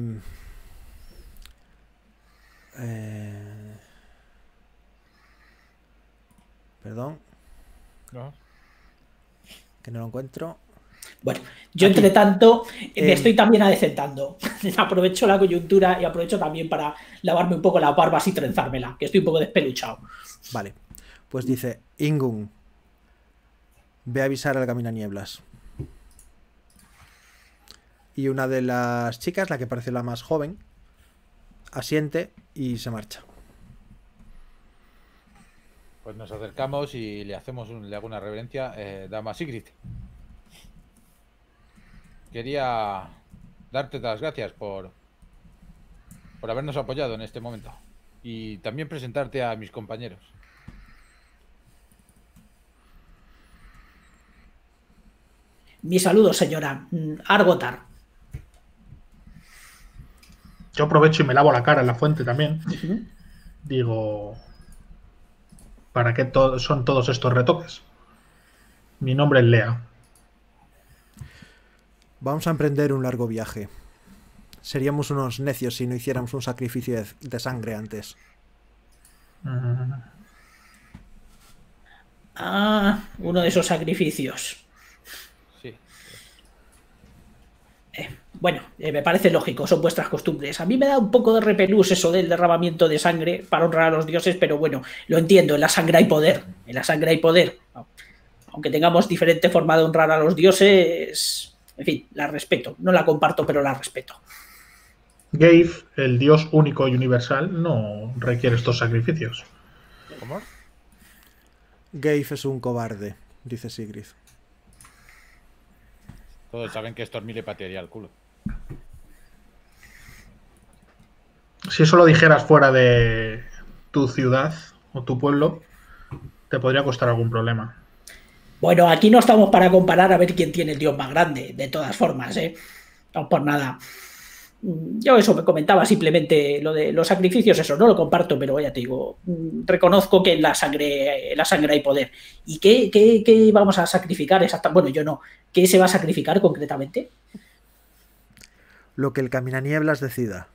Eh, perdón. Que no lo encuentro. Bueno, yo entre tanto eh, estoy también adecentando. [laughs] aprovecho la coyuntura y aprovecho también para lavarme un poco la barba y trenzármela, que estoy un poco despeluchado. Vale. Pues dice, Ingun, ve a avisar al camino nieblas. Y una de las chicas, la que parece la más joven, asiente y se marcha. Pues nos acercamos y le hacemos hago una reverencia, eh, Dama Sigrid. Quería darte las gracias por, por habernos apoyado en este momento y también presentarte a mis compañeros. Mi saludo, señora. Mm, Argotar. Yo aprovecho y me lavo la cara en la fuente también. Digo, ¿para qué son todos estos retoques? Mi nombre es Lea. Vamos a emprender un largo viaje. Seríamos unos necios si no hiciéramos un sacrificio de, sangre antes. Ah, uno de esos sacrificios. Bueno, eh, me parece lógico, son vuestras costumbres. A mí me da un poco de repelús eso del derramamiento de sangre para honrar a los dioses, pero bueno, lo entiendo, en la sangre hay poder, en la sangre hay poder. Aunque tengamos diferente forma de honrar a los dioses, en fin, la respeto. No la comparto, pero la respeto. Gabe, el dios único y universal, no requiere estos sacrificios. ¿Cómo? es un cobarde, dice Sigrid. Todos saben que esto le patearía al culo. Si eso lo dijeras fuera de tu ciudad o tu pueblo, te podría costar algún problema. Bueno, aquí no estamos para comparar a ver quién tiene el dios más grande, de todas formas, ¿eh? No por nada. Mm, yo eso me comentaba simplemente lo de los sacrificios, eso no lo comparto, pero ya te digo, mm, reconozco que en la sangre, la sangre hay poder. ¿Y qué, qué vamos a sacrificar exactamente? Bueno, yo no. ¿Qué se va a sacrificar concretamente? lo que el Caminanieblas decida.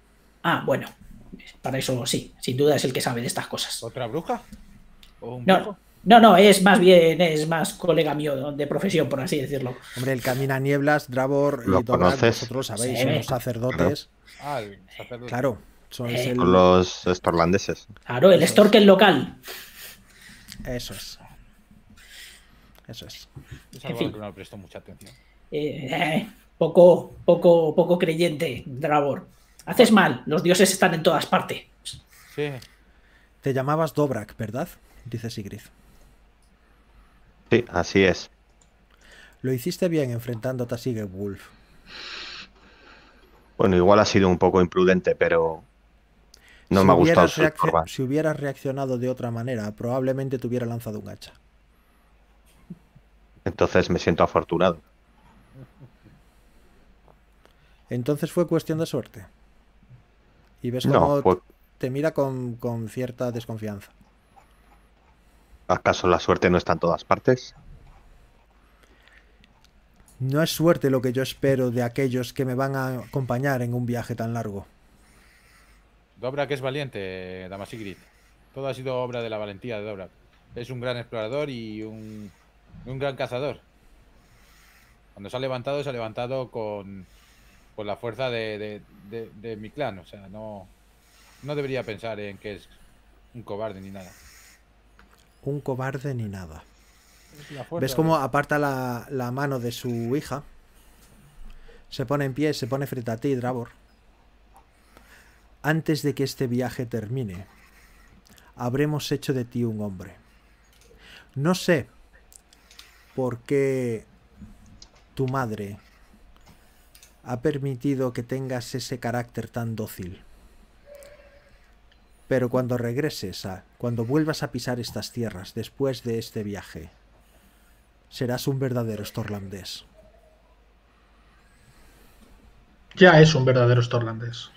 Ah, bueno. Para eso sí, sin duda es el que sabe de estas cosas. ¿Otra bruja? no, no, es más bien, es más colega mío de profesión, por así decirlo. Hombre, el Caminanieblas, Dravor y todos vosotros sabéis, son ¿eh? sacerdotes. Claro. Ah, el Claro. Son eh, el... los estorlandeses. Claro, el local. Eso es. Eso es. no mucha atención. Eh, eh poco, poco, poco creyente, Dravor. Haces mal, los dioses están en todas partes. Sí. Te llamabas Dobrak, ¿verdad? Dice Sigrid. Sí, así es. Lo hiciste bien enfrentándote a Wolf. Bueno, igual ha sido un poco imprudente, pero no me ha gustado Si hubieras reaccionado de otra manera, probablemente te hubiera lanzado un hacha. Entonces me siento afortunado. Entonces fue cuestión de suerte. Y ves cómo te mira con, cierta desconfianza. ¿Acaso la suerte no está en todas partes? No es suerte lo que yo espero de aquellos que me van a acompañar en un viaje tan largo. Dobrak es valiente, Damasigrid. Todo ha sido obra de la valentía de Dobrak. Es un gran explorador y un gran cazador. Cuando se ha levantado, se ha levantado con la fuerza de, mi clan. O sea, no, no debería pensar en que es un cobarde ni nada. Un cobarde ni nada. ¿Ves cómo aparta la, la, mano de su hija? Se pone en pie, se pone frente a ti, drabor Antes de que este viaje termine, habremos hecho de ti un hombre. No sé por qué tu madre ha permitido que tengas ese carácter tan dócil. Pero cuando regreses a, cuando vuelvas a pisar estas tierras después de este viaje, serás un verdadero estorlandés. Ya es un verdadero estorlandés.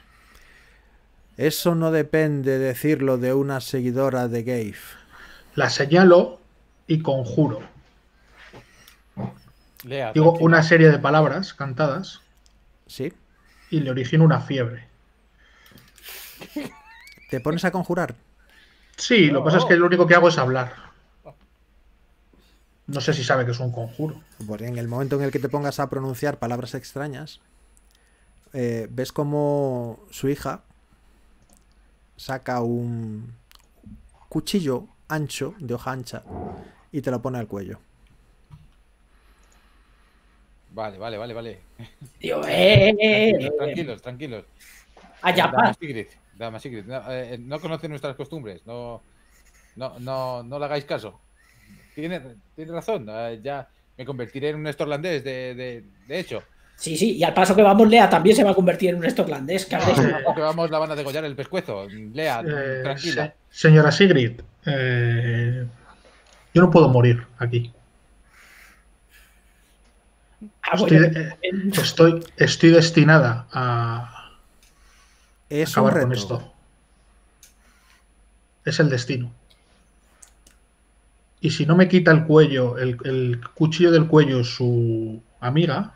Eso no depende decirlo de una seguidora de Gabe. La señalo y conjuro. Digo una serie de palabras cantadas Sí. Y le origina una fiebre. [laughs] ¿Te pones a conjurar? Sí, lo que pasa es que lo único que hago es hablar. No sé si sabe que es un conjuro. Porque en el momento en el que te pongas a pronunciar palabras extrañas, eh, ves como su hija saca un cuchillo ancho de hoja ancha y te lo pone al cuello. Vale, vale, vale, vale. Eh, eh, eh, eh, tranquilos, tranquilos, ah, Dama Sigrid, Dama Sigrid. No, conoce nuestras costumbres, no, no, no, le hagáis caso. Tiene, razón, ya me convertiré en un estorlandés, de, hecho. Sí, sí, y al paso que vamos, Lea también se va a convertir en un estorlandés. vamos la van a degollar el pescuezo. Lea, tranquila. señora Sigrid, yo no puedo morir aquí. Ah, eh, estoy, destinada a es acabar con esto. Es el destino. Y si no me quita el cuello, el, cuchillo del cuello su amiga,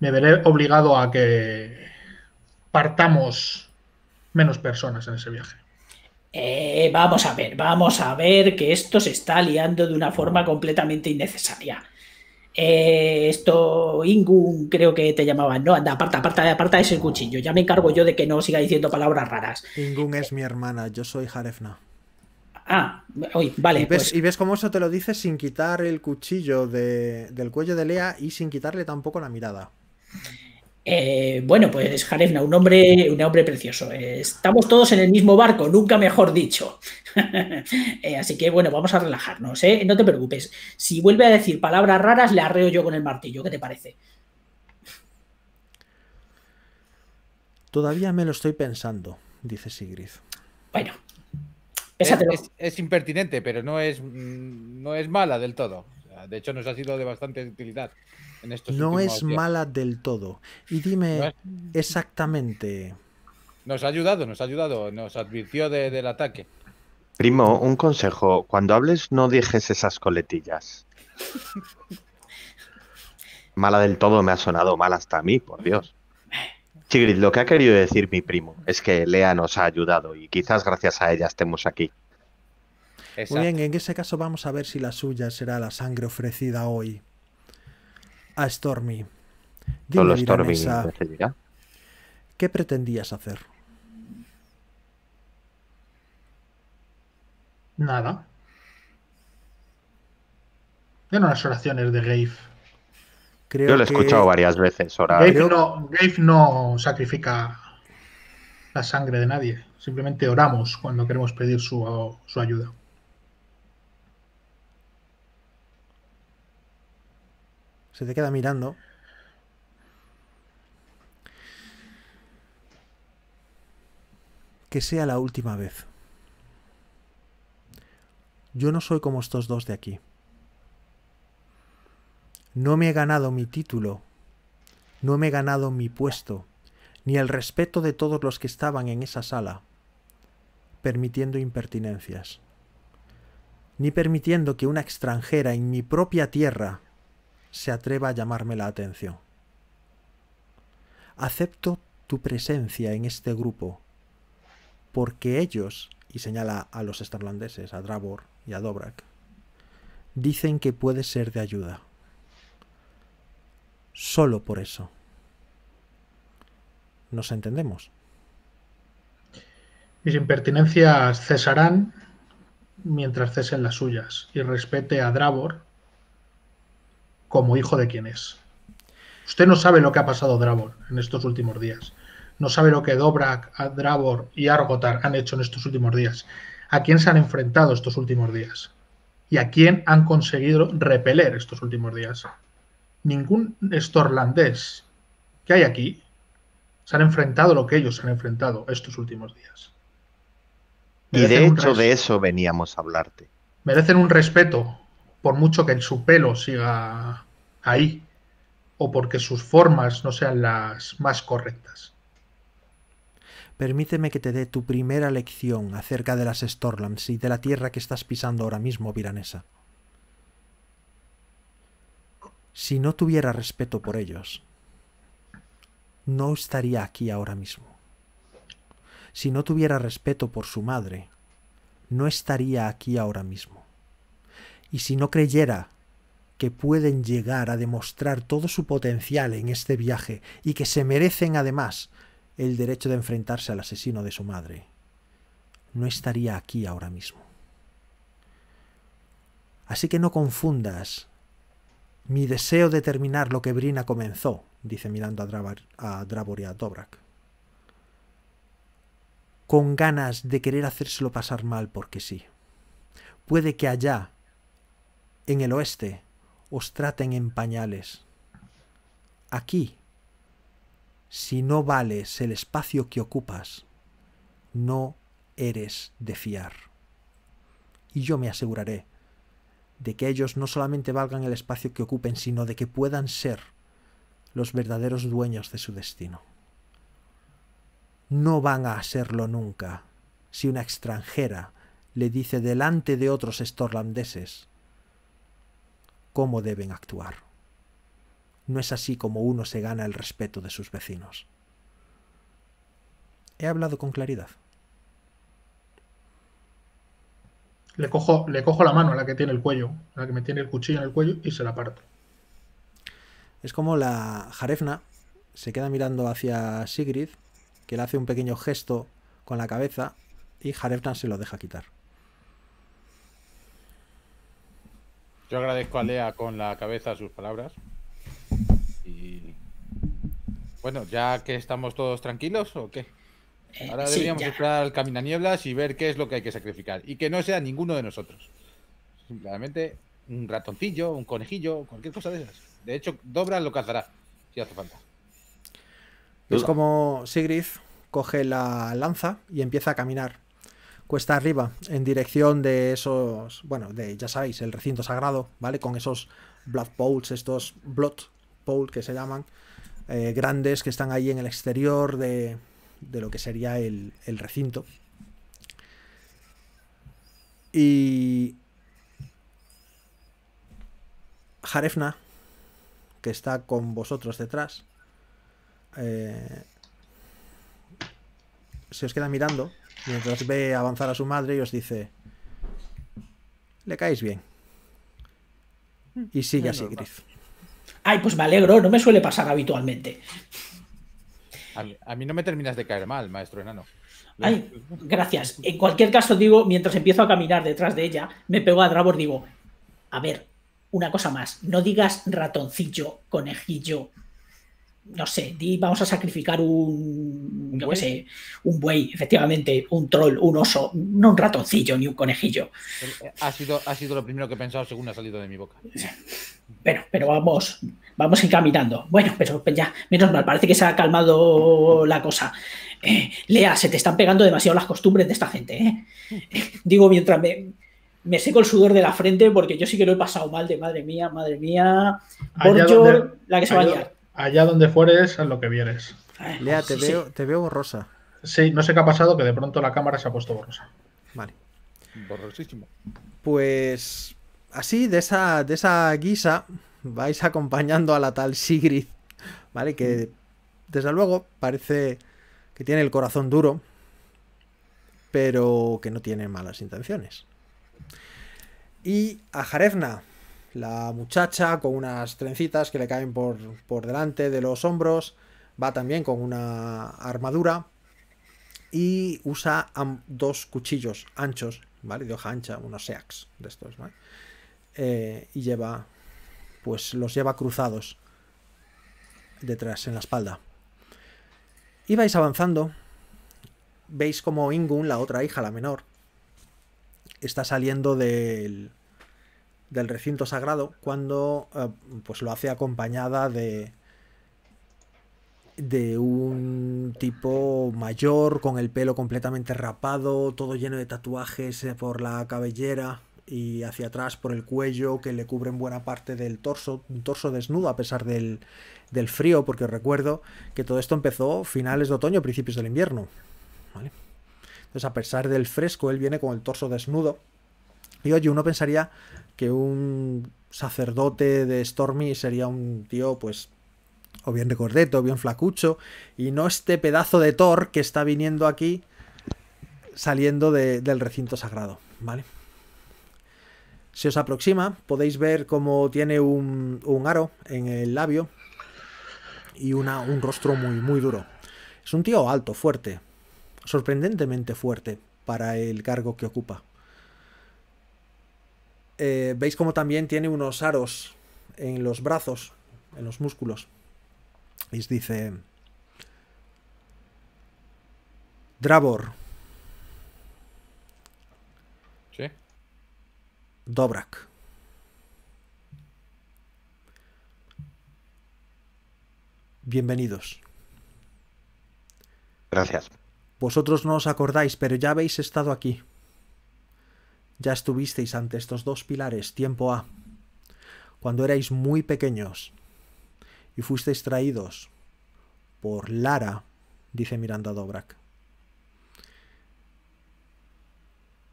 me veré obligado a que partamos menos personas en ese viaje. Eh, vamos a ver, vamos a ver que esto se está liando de una forma completamente innecesaria eh, esto, Ingun, creo que te llamaban, ¿no? Anda, aparta, aparta, aparta ese cuchillo. Ya me encargo yo de que no siga diciendo palabras raras. Ingun es mi hermana, yo soy Jarefna. Ah, oye, vale. Y ves, pues- ves cómo eso te lo dice sin quitar el cuchillo del cuello de Lea y sin quitarle tampoco la mirada. Eh, bueno, pues Jarefna, un hombre, un hombre precioso. estamos todos en el mismo barco, nunca mejor dicho. [laughs] Eh, así que bueno, vamos a relajarnos, ¿eh? No te preocupes. Si vuelve a decir palabras raras, le arreo yo con el martillo. ¿Qué te parece? Todavía me lo estoy pensando, dice Sigrid. Bueno, es, es, impertinente, pero no es, mm, no es mala del todo. De hecho, nos ha sido de bastante utilidad no es mala del todo. Y dime exactamente. Nos ha ayudado, nos ha ayudado, nos advirtió del ataque. Primo, un consejo. Cuando hables, no dejes esas coletillas. [laughs] mala del todo me ha sonado mal hasta a mí, por Dios. Chigrid, lo que ha querido decir mi primo es que Lea nos ha ayudado y quizás gracias a ella estemos aquí. Muy bien, en ese caso vamos a ver si la suya será la sangre ofrecida hoy a Stormy. Dime, Solo Stormy ¿Qué pretendías hacer? Nada. Eran unas oraciones de Gabe. Yo lo he escuchado varias veces. Ahora. Gabe, no, sacrifica la sangre de nadie. Simplemente oramos cuando queremos pedir su ayuda. se te queda mirando. Que sea la última vez. Yo no soy como estos dos de aquí. No me he ganado mi título, no me he ganado mi puesto, ni el respeto de todos los que estaban en esa sala, permitiendo impertinencias, ni permitiendo que una extranjera en mi propia tierra se atreva a llamarme la atención. Acepto tu presencia en este grupo, porque ellos, y señala a los esterlandeses, a Dravor y a Dobrak, dicen que puede ser de ayuda. Solo por eso. ¿Nos entendemos? Mis impertinencias cesarán mientras cesen las suyas y respete a Dravor como hijo de quien es. Usted no sabe lo que ha pasado Dravor en estos últimos días. No sabe lo que Dobrak, Dravor y Argotar han hecho en estos últimos días. A quién se han enfrentado estos últimos días. Y a quién han conseguido repeler estos últimos días. Ningún estorlandés que hay aquí se han enfrentado lo que ellos se han enfrentado estos últimos días. y de hecho de eso veníamos a hablarte. Merecen un respeto por mucho que su pelo siga ahí o porque sus formas no sean las más correctas. Permíteme que te dé tu primera lección acerca de las Storlands y de la tierra que estás pisando ahora mismo, Viranesa. Si no tuviera respeto por ellos, no estaría aquí ahora mismo. Si no tuviera respeto por su madre, no estaría aquí ahora mismo. Y si no creyera que pueden llegar a demostrar todo su potencial en este viaje y que se merecen además el derecho de enfrentarse al asesino de su madre, no estaría aquí ahora mismo. Así que no confundas mi deseo de terminar lo que Brina comenzó, dice mirando a, Drabar, y a Dobrak, con ganas de querer hacérselo pasar mal porque sí. Puede que allá en el oeste os traten en pañales. Aquí, si no vales el espacio que ocupas, no eres de fiar. Y yo me aseguraré de que ellos no solamente valgan el espacio que ocupen, sino de que puedan ser los verdaderos dueños de su destino. No van a serlo nunca si una extranjera le dice delante de otros estorlandeses cómo deben actuar. No es así como uno se gana el respeto de sus vecinos. He hablado con claridad. Le cojo, le cojo la mano a la que tiene el cuello, a la que me tiene el cuchillo en el cuello y se la parto. Es como la Jarefna se queda mirando hacia Sigrid, que le hace un pequeño gesto con la cabeza y Jarefna se lo deja quitar. Yo agradezco a Lea con la cabeza sus palabras. Y bueno, ya que estamos todos tranquilos o qué. Eh, Ahora deberíamos esperar al caminanieblas y ver qué es lo que hay que sacrificar. Y que no sea ninguno de nosotros. Simplemente un ratoncillo, un conejillo, cualquier cosa de esas. De hecho, Dobra lo cazará, si hace falta. Es como Sigrid coge la lanza y empieza a caminar cuesta arriba en dirección de esos, bueno, de ya sabéis, el recinto sagrado, ¿vale? Con esos blood poles, estos blood pole que se llaman, eh, grandes que están ahí en el exterior de, de lo que sería el, recinto. Y Jarefna, que está con vosotros detrás, eh, se os queda mirando mientras ve avanzar a su madre y os dice, le caéis bien. Y sigue así, gris Ay, pues me alegro, no me suele pasar habitualmente. A mí, no me terminas de caer mal, maestro enano. Ay, gracias. En cualquier caso, digo, mientras empiezo a caminar detrás de ella, me pego a Drabor, digo, a ver, una cosa más, no digas ratoncillo, conejillo, no sé, di, vamos a sacrificar un, sé, un buey, efectivamente, un troll, un oso, no un ratoncillo ni un conejillo. Eh, ha sido, ha sido lo primero que he pensado según ha salido de mi boca. Bueno, pero vamos, vamos caminando Bueno, pero pues ya, menos mal, parece que se ha calmado la cosa. Eh, Lea, se te están pegando demasiado las costumbres de esta gente. ¿eh? [laughs] Digo, mientras me, seco el sudor de la frente porque yo sí que lo he pasado mal de madre mía, madre mía. Por la que se va a liar allá donde fueres, haz lo que vieres. Lea, te, veo, te veo borrosa. Sí, no sé qué ha pasado, que de pronto la cámara se ha puesto borrosa. Vale. Borrosísimo. Pues así, de esa, de esa guisa, vais acompañando a la tal Sigrid, ¿vale? Que desde luego parece que tiene el corazón duro, pero que no tiene malas intenciones. Y a Jarefna, la muchacha con unas trencitas que le caen por, delante de los hombros. Va también con una armadura. Y usa dos cuchillos anchos, ¿vale? De hoja ancha, unos seax de estos, eh, y lleva, pues los lleva cruzados detrás, en la espalda. Y vais avanzando. Veis como Ingun, la otra hija, la menor, está saliendo del, del recinto sagrado cuando eh, pues lo hace acompañada de de un tipo mayor con el pelo completamente rapado, todo lleno de tatuajes eh, por la cabellera y hacia atrás por el cuello que le cubren buena parte del torso, un torso desnudo a pesar del, del frío, porque recuerdo que todo esto empezó finales de otoño, principios del invierno. Entonces a pesar del fresco él viene con el torso desnudo y oye, uno pensaría que un sacerdote de Stormy sería un tío, pues, o bien recordeto, o bien flacucho, y no este pedazo de Thor que está viniendo aquí saliendo del recinto sagrado, ¿vale? Si os aproxima, podéis ver cómo tiene un, un aro en el labio y una, un rostro muy, muy duro. Es un tío alto, fuerte, sorprendentemente fuerte para el cargo que ocupa. Eh, veis como también tiene unos aros en los brazos, en los músculos. Y dice, Drabor ¿Sí? Dobrak. Bienvenidos. Gracias. Vosotros no os acordáis, pero ya habéis estado aquí. Ya estuvisteis ante estos dos pilares, tiempo A, cuando erais muy pequeños y fuisteis traídos por Lara, dice Miranda Dobrak,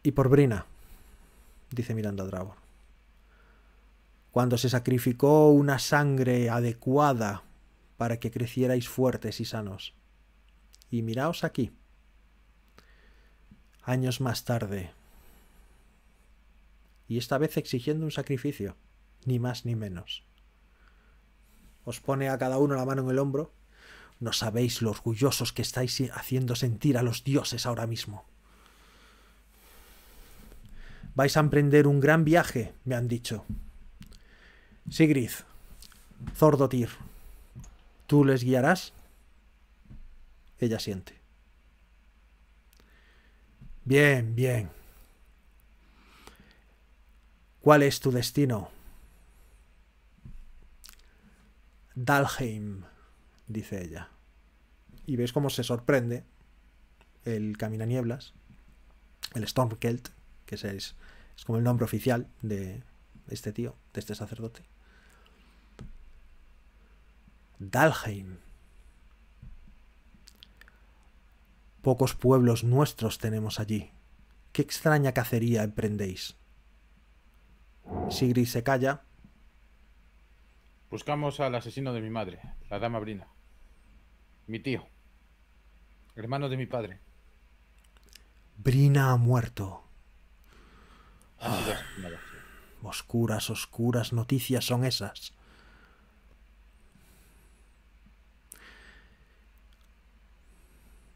y por Brina, dice Miranda Dravor. Cuando se sacrificó una sangre adecuada para que crecierais fuertes y sanos. Y miraos aquí. Años más tarde, y esta vez exigiendo un sacrificio, ni más ni menos. Os pone a cada uno la mano en el hombro. No sabéis lo orgullosos que estáis haciendo sentir a los dioses ahora mismo. Vais a emprender un gran viaje, me han dicho. Sigrid, Zordotir, ¿tú les guiarás? Ella siente. Bien, bien. ¿Cuál es tu destino? Dalheim, dice ella. Y ves cómo se sorprende el Caminanieblas, el Stormkelt, que es, es como el nombre oficial de este tío, de este sacerdote. Dalheim. Pocos pueblos nuestros tenemos allí. ¿Qué extraña cacería emprendéis? Sigrid se calla. Buscamos al asesino de mi madre, la dama Brina. Mi tío. Hermano de mi padre. Brina ha muerto. Ah. oscuras, oscuras noticias son esas.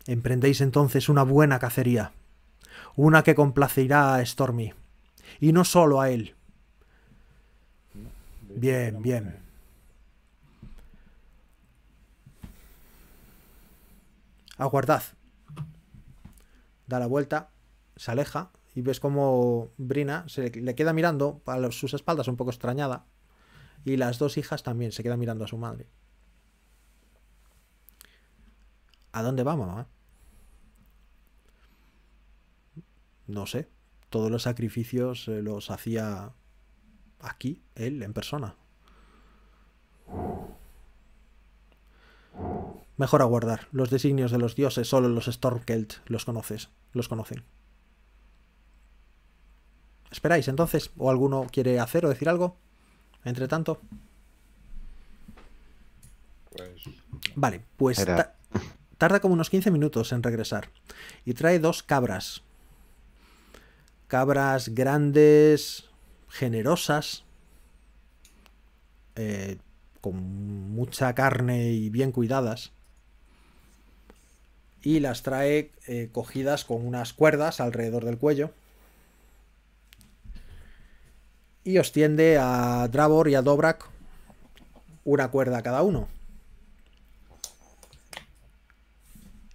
Emprendéis entonces una buena cacería, una que complacerá a Stormy, y no solo a él, Bien, bien. Aguardad. Da la vuelta, se aleja y ves como Brina se le queda mirando a sus espaldas un poco extrañada y las dos hijas también se quedan mirando a su madre. ¿A dónde va mamá? No sé. Todos los sacrificios eh, los hacía aquí, él en persona. Mejor aguardar. Los designios de los dioses, solo los Stormkelt los conoces, los conocen. ¿Esperáis entonces? ¿O alguno quiere hacer o decir algo? Entre tanto. Pues- vale, pues tarda como unos 15 minutos en regresar. Y trae dos cabras. Cabras grandes, generosas, eh, con mucha carne y bien cuidadas. Y las trae eh, cogidas con unas cuerdas alrededor del cuello. Y os tiende a Drabor y a Dobrak una cuerda cada uno.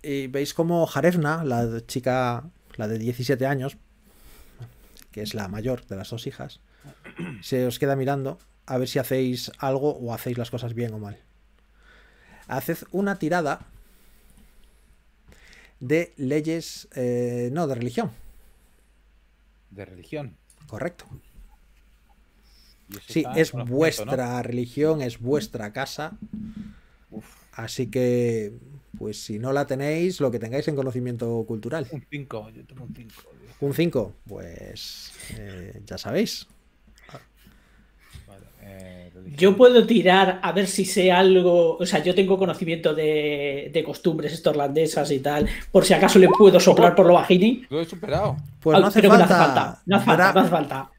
Y veis como Jarevna, la chica, la de 17 años, que es la mayor de las dos hijas, se os queda mirando a ver si hacéis algo o hacéis las cosas bien o mal. Haced una tirada de leyes, eh, no, de religión. De religión. Correcto. Sí, es vuestra religión, es vuestra casa. Así que, pues si no la tenéis, lo que tengáis en conocimiento cultural. Un 5, yo tengo un 5. Un 5, pues eh, ya sabéis. Eh, yo puedo tirar a ver si sé algo, o sea, yo tengo conocimiento de, de costumbres estorlandesas y tal, por si acaso le puedo soplar por lo bajini. Lo he superado. Pues no hace, falta. no hace falta.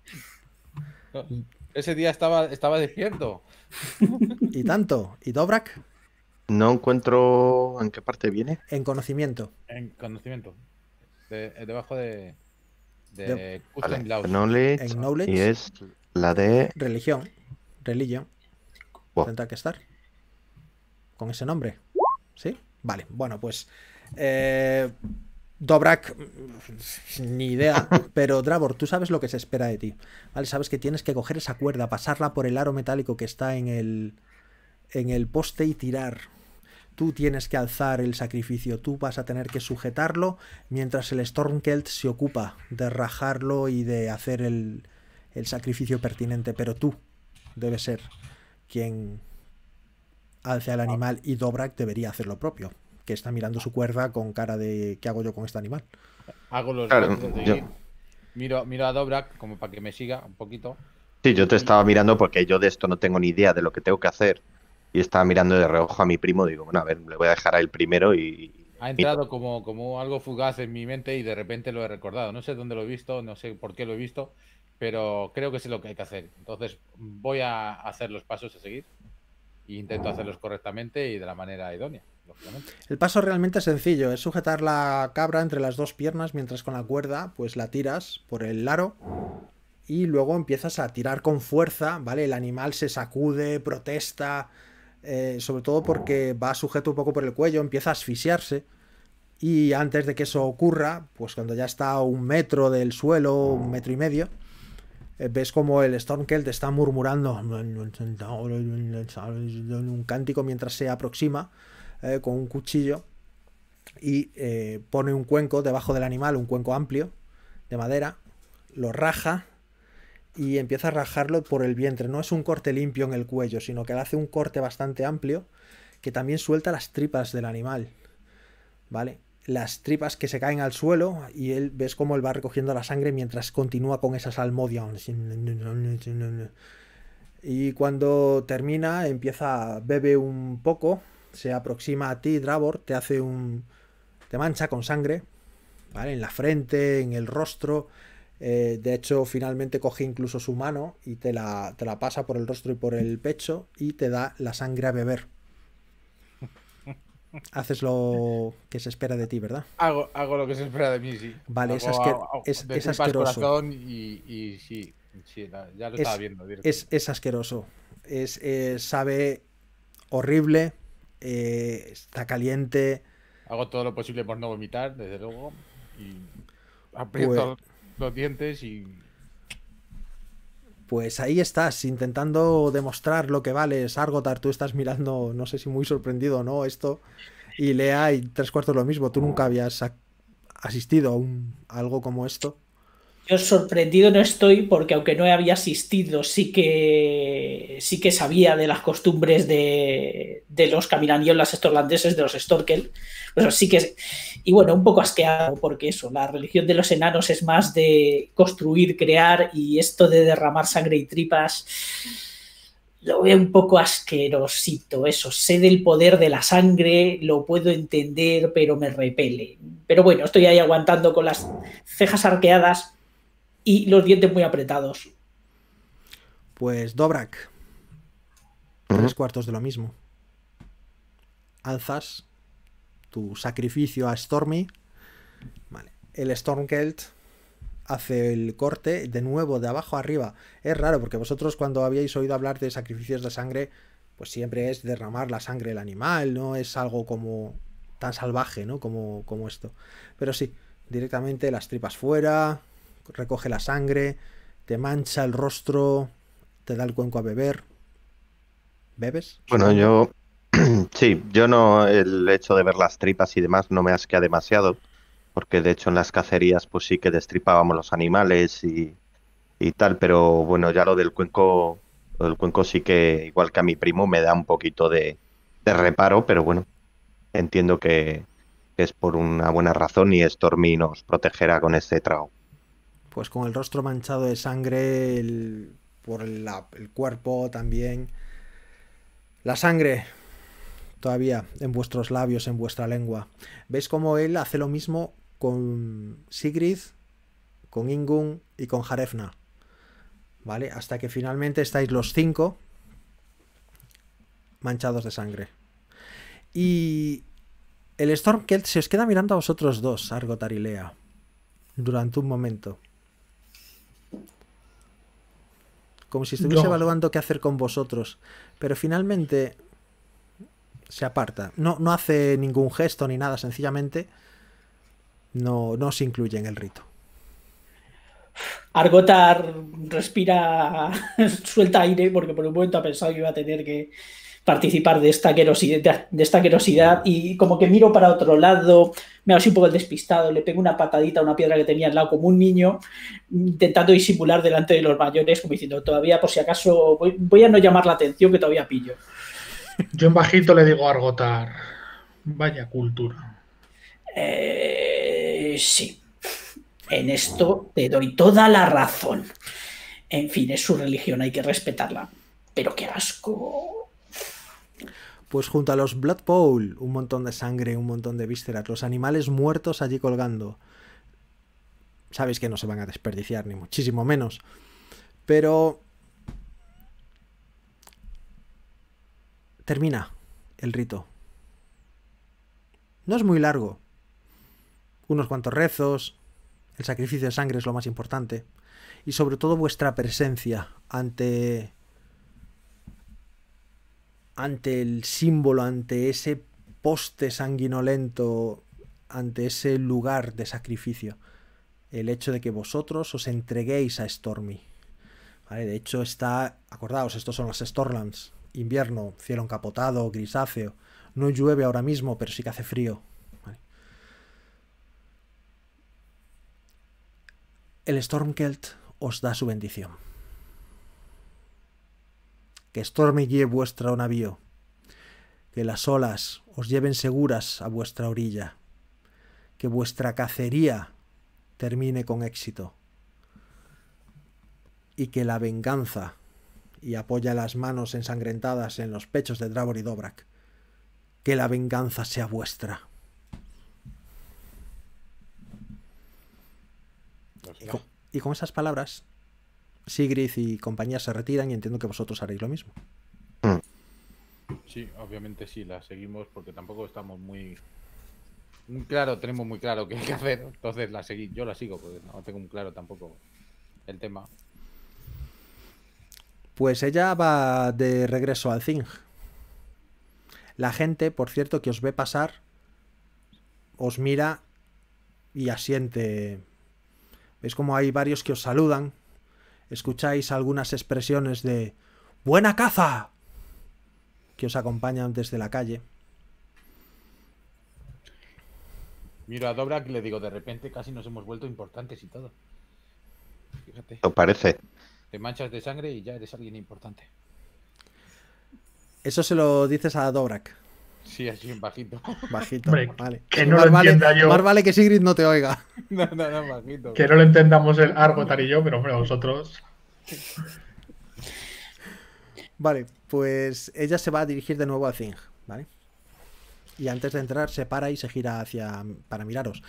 Ese día estaba, estaba despierto. y tanto. ¿Y Dobrak? No encuentro en qué parte viene. En conocimiento. En conocimiento. debajo de de, knowledge, y es la de religión, religión. Tendrá que estar con ese nombre, ¿sí? Vale, bueno pues eh, Dobrak, mm, ni idea, [laughs] pero Dravor, tú sabes lo que se espera de ti, ¿vale? Sabes que tienes que coger esa cuerda, pasarla por el aro metálico que está en el en el poste y tirar Tú tienes que alzar el sacrificio, tú vas a tener que sujetarlo mientras el Stormkelt se ocupa de rajarlo y de hacer el, sacrificio pertinente, pero tú debes ser quien alce al animal y Dobrak debería hacer lo propio, que está mirando su cuerda con cara de ¿qué hago yo con este animal? Hago los miro, miro a Dobrak como para que me siga un poquito. Sí, yo te estaba mirando porque yo de esto no tengo ni idea de lo que tengo que hacer y estaba mirando de reojo a mi primo, digo, bueno, a ver, le voy a dejar a él primero y... Ha entrado como, como algo fugaz en mi mente y de repente lo he recordado. No sé dónde lo he visto, no sé por qué lo he visto, pero creo que es lo que hay que hacer. Entonces voy a hacer los pasos a seguir e intento hacerlos correctamente y de la manera idónea. El paso realmente es sencillo, es sujetar la cabra entre las dos piernas mientras con la cuerda pues la tiras por el laro y luego empiezas a tirar con fuerza, ¿vale? El animal se sacude, protesta, eh, sobre todo porque va sujeto un poco por el cuello, empieza a asfixiarse. Y antes de que eso ocurra, pues cuando ya está a un metro del suelo, un metro y medio, eh, ves como el Stormkelt está murmurando un cántico mientras se aproxima eh, con un cuchillo y pone un cuenco debajo del animal, un cuenco amplio de madera, lo raja y empieza a rajarlo por el vientre. No es un corte limpio en el cuello, sino que le hace un corte bastante amplio que también suelta las tripas del animal. ¿Vale? Las tripas que se caen al suelo y él ves cómo él va recogiendo la sangre mientras continúa con esa salmodia. Y cuando termina, empieza, bebe un poco, se aproxima a ti, Dravor, te hace un. te mancha con sangre, ¿vale? En la frente, en el rostro eh, de hecho, finalmente coge incluso su mano y te la, te la, pasa por el rostro y por el pecho y te da la sangre a beber. [laughs] Haces lo que se espera de ti, ¿verdad? Hago, lo que se espera de mí, sí. Vale, es, asqueroso. es, asqueroso. sabe horrible, eh, está caliente. Hago todo lo posible por no vomitar, desde luego. Y aprieto pues los dientes y... Pues ahí estás, intentando demostrar lo que vales. Argotar, tú estás mirando, no sé si muy sorprendido o no, esto. Y Lea y tres cuartos lo mismo. Tú nunca habías asistido a, un, a algo como esto. Yo sorprendido no estoy porque aunque no había asistido, sí que, sí que sabía de las costumbres de, de los caminaniolas estorlandeses, de los Storkel. Pero sí que, y bueno, un poco asqueado porque eso, la religión de los enanos es más de construir, crear y esto de derramar sangre y tripas lo veo un poco asquerosito, eso, sé del poder de la sangre, lo puedo entender, pero me repele. Pero bueno, estoy ahí aguantando con las cejas arqueadas y los dientes muy apretados. Pues Dobrak. Tres cuartos de lo mismo. Alzas tu sacrificio a Stormy. Vale. El Stormkelt hace el corte de nuevo de abajo arriba. Es raro porque vosotros cuando habíais oído hablar de sacrificios de sangre, pues siempre es derramar la sangre del animal, no es algo como tan salvaje, ¿no? Como, como esto. Pero sí, directamente las tripas fuera, recoge la sangre, te mancha el rostro, te da el cuenco a beber. ¿Bebes? Bueno, yo. [clears throat] Sí, yo no. El hecho de ver las tripas y demás no me asquea demasiado. Porque de hecho en las cacerías, pues sí que destripábamos los animales y, tal. Pero bueno, ya lo del cuenco. el cuenco sí que, igual que a mi primo, me da un poquito de, de reparo. Pero bueno, entiendo que, es por una buena razón y Stormy nos protegerá con este trago pues con el rostro manchado de sangre, el, por el cuerpo también. La sangre todavía en vuestros labios, en vuestra lengua. ¿Veis cómo él hace lo mismo con Sigrid, con Ingun y con Jarefna? ¿Vale? Hasta que finalmente estáis los cinco manchados de sangre. Y el Stormkelt se os queda mirando a vosotros dos, Argo Tarilea, durante un momento. como si estuviese evaluando qué hacer con vosotros. Pero finalmente se aparta. No, hace ningún gesto ni nada, sencillamente no, no se incluye en el rito. Argotar respira, [laughs] suelta aire, porque por un momento ha pensado que iba a tener que, participar de esta, querosidad, de esta y como que miro para otro lado, me hago así un poco el despistado, le pego una patadita a una piedra que tenía al lado como un niño, intentando disimular delante de los mayores, como diciendo, todavía por si acaso voy, a no llamar la atención que todavía pillo. Yo en bajito le digo Argotar, vaya cultura. Eh, sí, en esto te doy toda la razón. En fin, es su religión, hay que respetarla. Pero qué asco pues junto a los Blood Pool, un montón de sangre, un montón de vísceras, los animales muertos allí colgando. Sabéis que no se van a desperdiciar, ni muchísimo menos. Pero... Termina el rito. No es muy largo. Unos cuantos rezos, el sacrificio de sangre es lo más importante. Y sobre todo vuestra presencia ante ante el símbolo, ante ese poste sanguinolento, ante ese lugar de sacrificio. El hecho de que vosotros os entreguéis a Stormy. de hecho está, acordaos, estos son las Stormlands. Invierno, cielo encapotado, grisáceo. No llueve ahora mismo, pero sí que hace frío. El Stormkelt os da su bendición que estorme guíe vuestro navío, que las olas os lleven seguras a vuestra orilla, que vuestra cacería termine con éxito, y que la venganza, y apoya las manos ensangrentadas en los pechos de Dravor y Dobrak, que la venganza sea vuestra. Pues y con esas palabras Sigrid y compañía se retiran y entiendo que vosotros haréis lo mismo. Mm. Sí, obviamente sí, la seguimos porque tampoco estamos muy, claro, tenemos muy claro qué hay que hacer. Entonces la seguí, yo la sigo porque no tengo muy claro tampoco el tema. Pues ella va de regreso al Zing. La gente, por cierto, que os ve pasar, os mira y asiente. Veis como hay varios que os saludan escucháis algunas expresiones de buena caza que os acompañan desde la calle. Miro a Dobrak y le digo, de repente casi nos hemos vuelto importantes y todo. Fíjate. ¿Te parece? Te manchas de sangre y ya eres alguien importante. Eso se lo dices a Dobrak. Sí, así bajito. Bajito, vale. Que no lo entienda yo. Más vale que Sigrid no te oiga. [laughs] Que no lo entendamos el Argotar y yo, pero hombre, vosotros. Vale, pues ella se va a dirigir de nuevo a Zing, ¿vale? Y antes de entrar se para y se gira hacia... para miraros.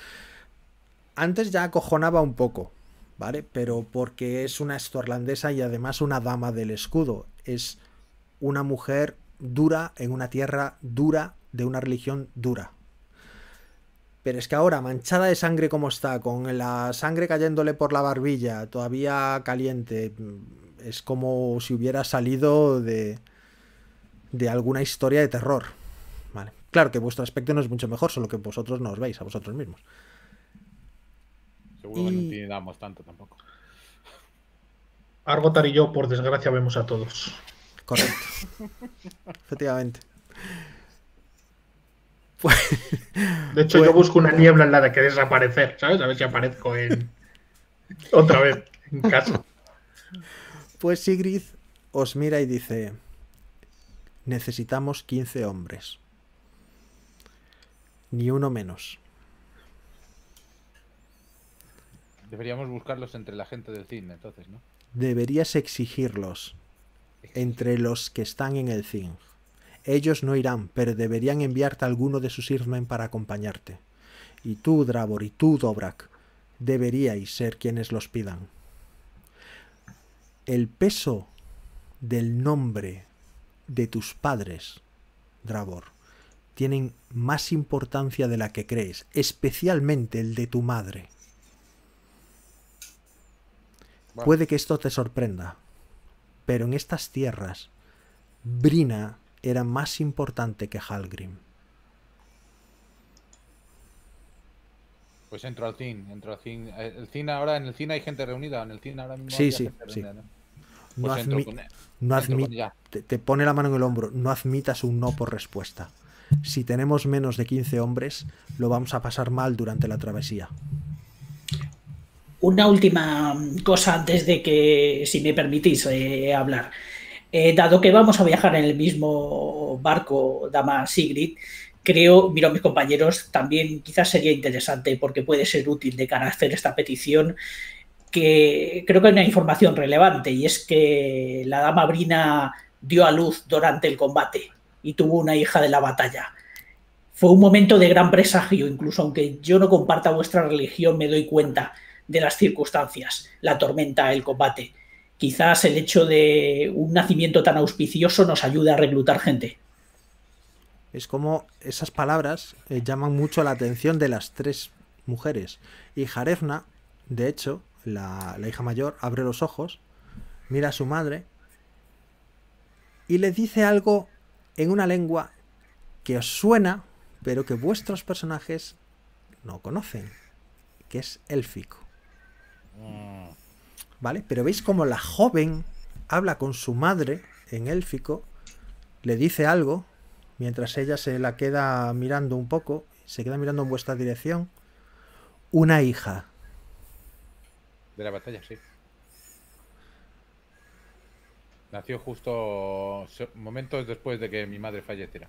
Antes ya acojonaba un poco, ¿vale? Pero porque es una estorlandesa y además una dama del escudo. Es una mujer dura en una tierra dura de una religión dura. Pero es que ahora, manchada de sangre como está, con la sangre cayéndole por la barbilla, todavía caliente, mm, es como si hubiera salido de, de alguna historia de terror. Vale. Claro que vuestro aspecto no es mucho mejor, solo que vosotros no os veis a vosotros mismos. Seguro que no tanto tampoco. Argotar y yo, por desgracia, vemos a todos. Correcto. [laughs] Efectivamente. Pues, de hecho, yo pues- busco una niebla en la de que desaparecer, ¿sabes? A ver si aparezco en. Otra vez, en caso Pues Sigrid os mira y dice: Necesitamos 15 hombres. Ni uno menos. Deberíamos buscarlos entre la gente del cine, entonces, ¿no? Deberías exigirlos entre los que están en el Zing. Ellos no irán, pero deberían enviarte alguno de sus Irmen para acompañarte. Y tú, Drabor, y tú, Dobrak, deberíais ser quienes los pidan. El peso del nombre de tus padres, Dravor, tienen más importancia de la que crees, especialmente el de tu madre. Puede que esto te sorprenda, pero en estas tierras, Brina era más importante que Halgrim. Pues entro al cine, entro al eh, El cine ahora, en el cine hay gente reunida, en el ahora mismo. Sí, sí, ¿no? te, te, pone la mano en el hombro, no admitas un no por respuesta. Si tenemos menos de 15 hombres, lo vamos a pasar mal durante la travesía. Una última cosa antes de que, si me permitís, eh, hablar. Eh, dado que vamos a viajar en el mismo barco, Dama Sigrid, creo, miro a mis compañeros, también quizás sería interesante, porque puede ser útil de cara a hacer esta petición, que creo que hay una información relevante, y es que la Dama Brina dio a luz durante el combate y tuvo una hija de la batalla. Fue un momento de gran presagio, incluso aunque yo no comparta vuestra religión, me doy cuenta de las circunstancias, la tormenta, el combate. Quizás el hecho de un nacimiento tan auspicioso nos ayude a reclutar gente. Es como esas palabras eh, llaman mucho la atención de las tres mujeres. Y Jarefna, de hecho, la, la hija mayor, abre los ojos, mira a su madre y le dice algo en una lengua que os suena, pero que vuestros personajes no conocen, que es élfico. Mm. ¿Vale? Pero veis como la joven habla con su madre en élfico, le dice algo, mientras ella se la queda mirando un poco, se queda mirando en vuestra dirección. Una hija. De la batalla, sí. Nació justo momentos después de que mi madre falleciera.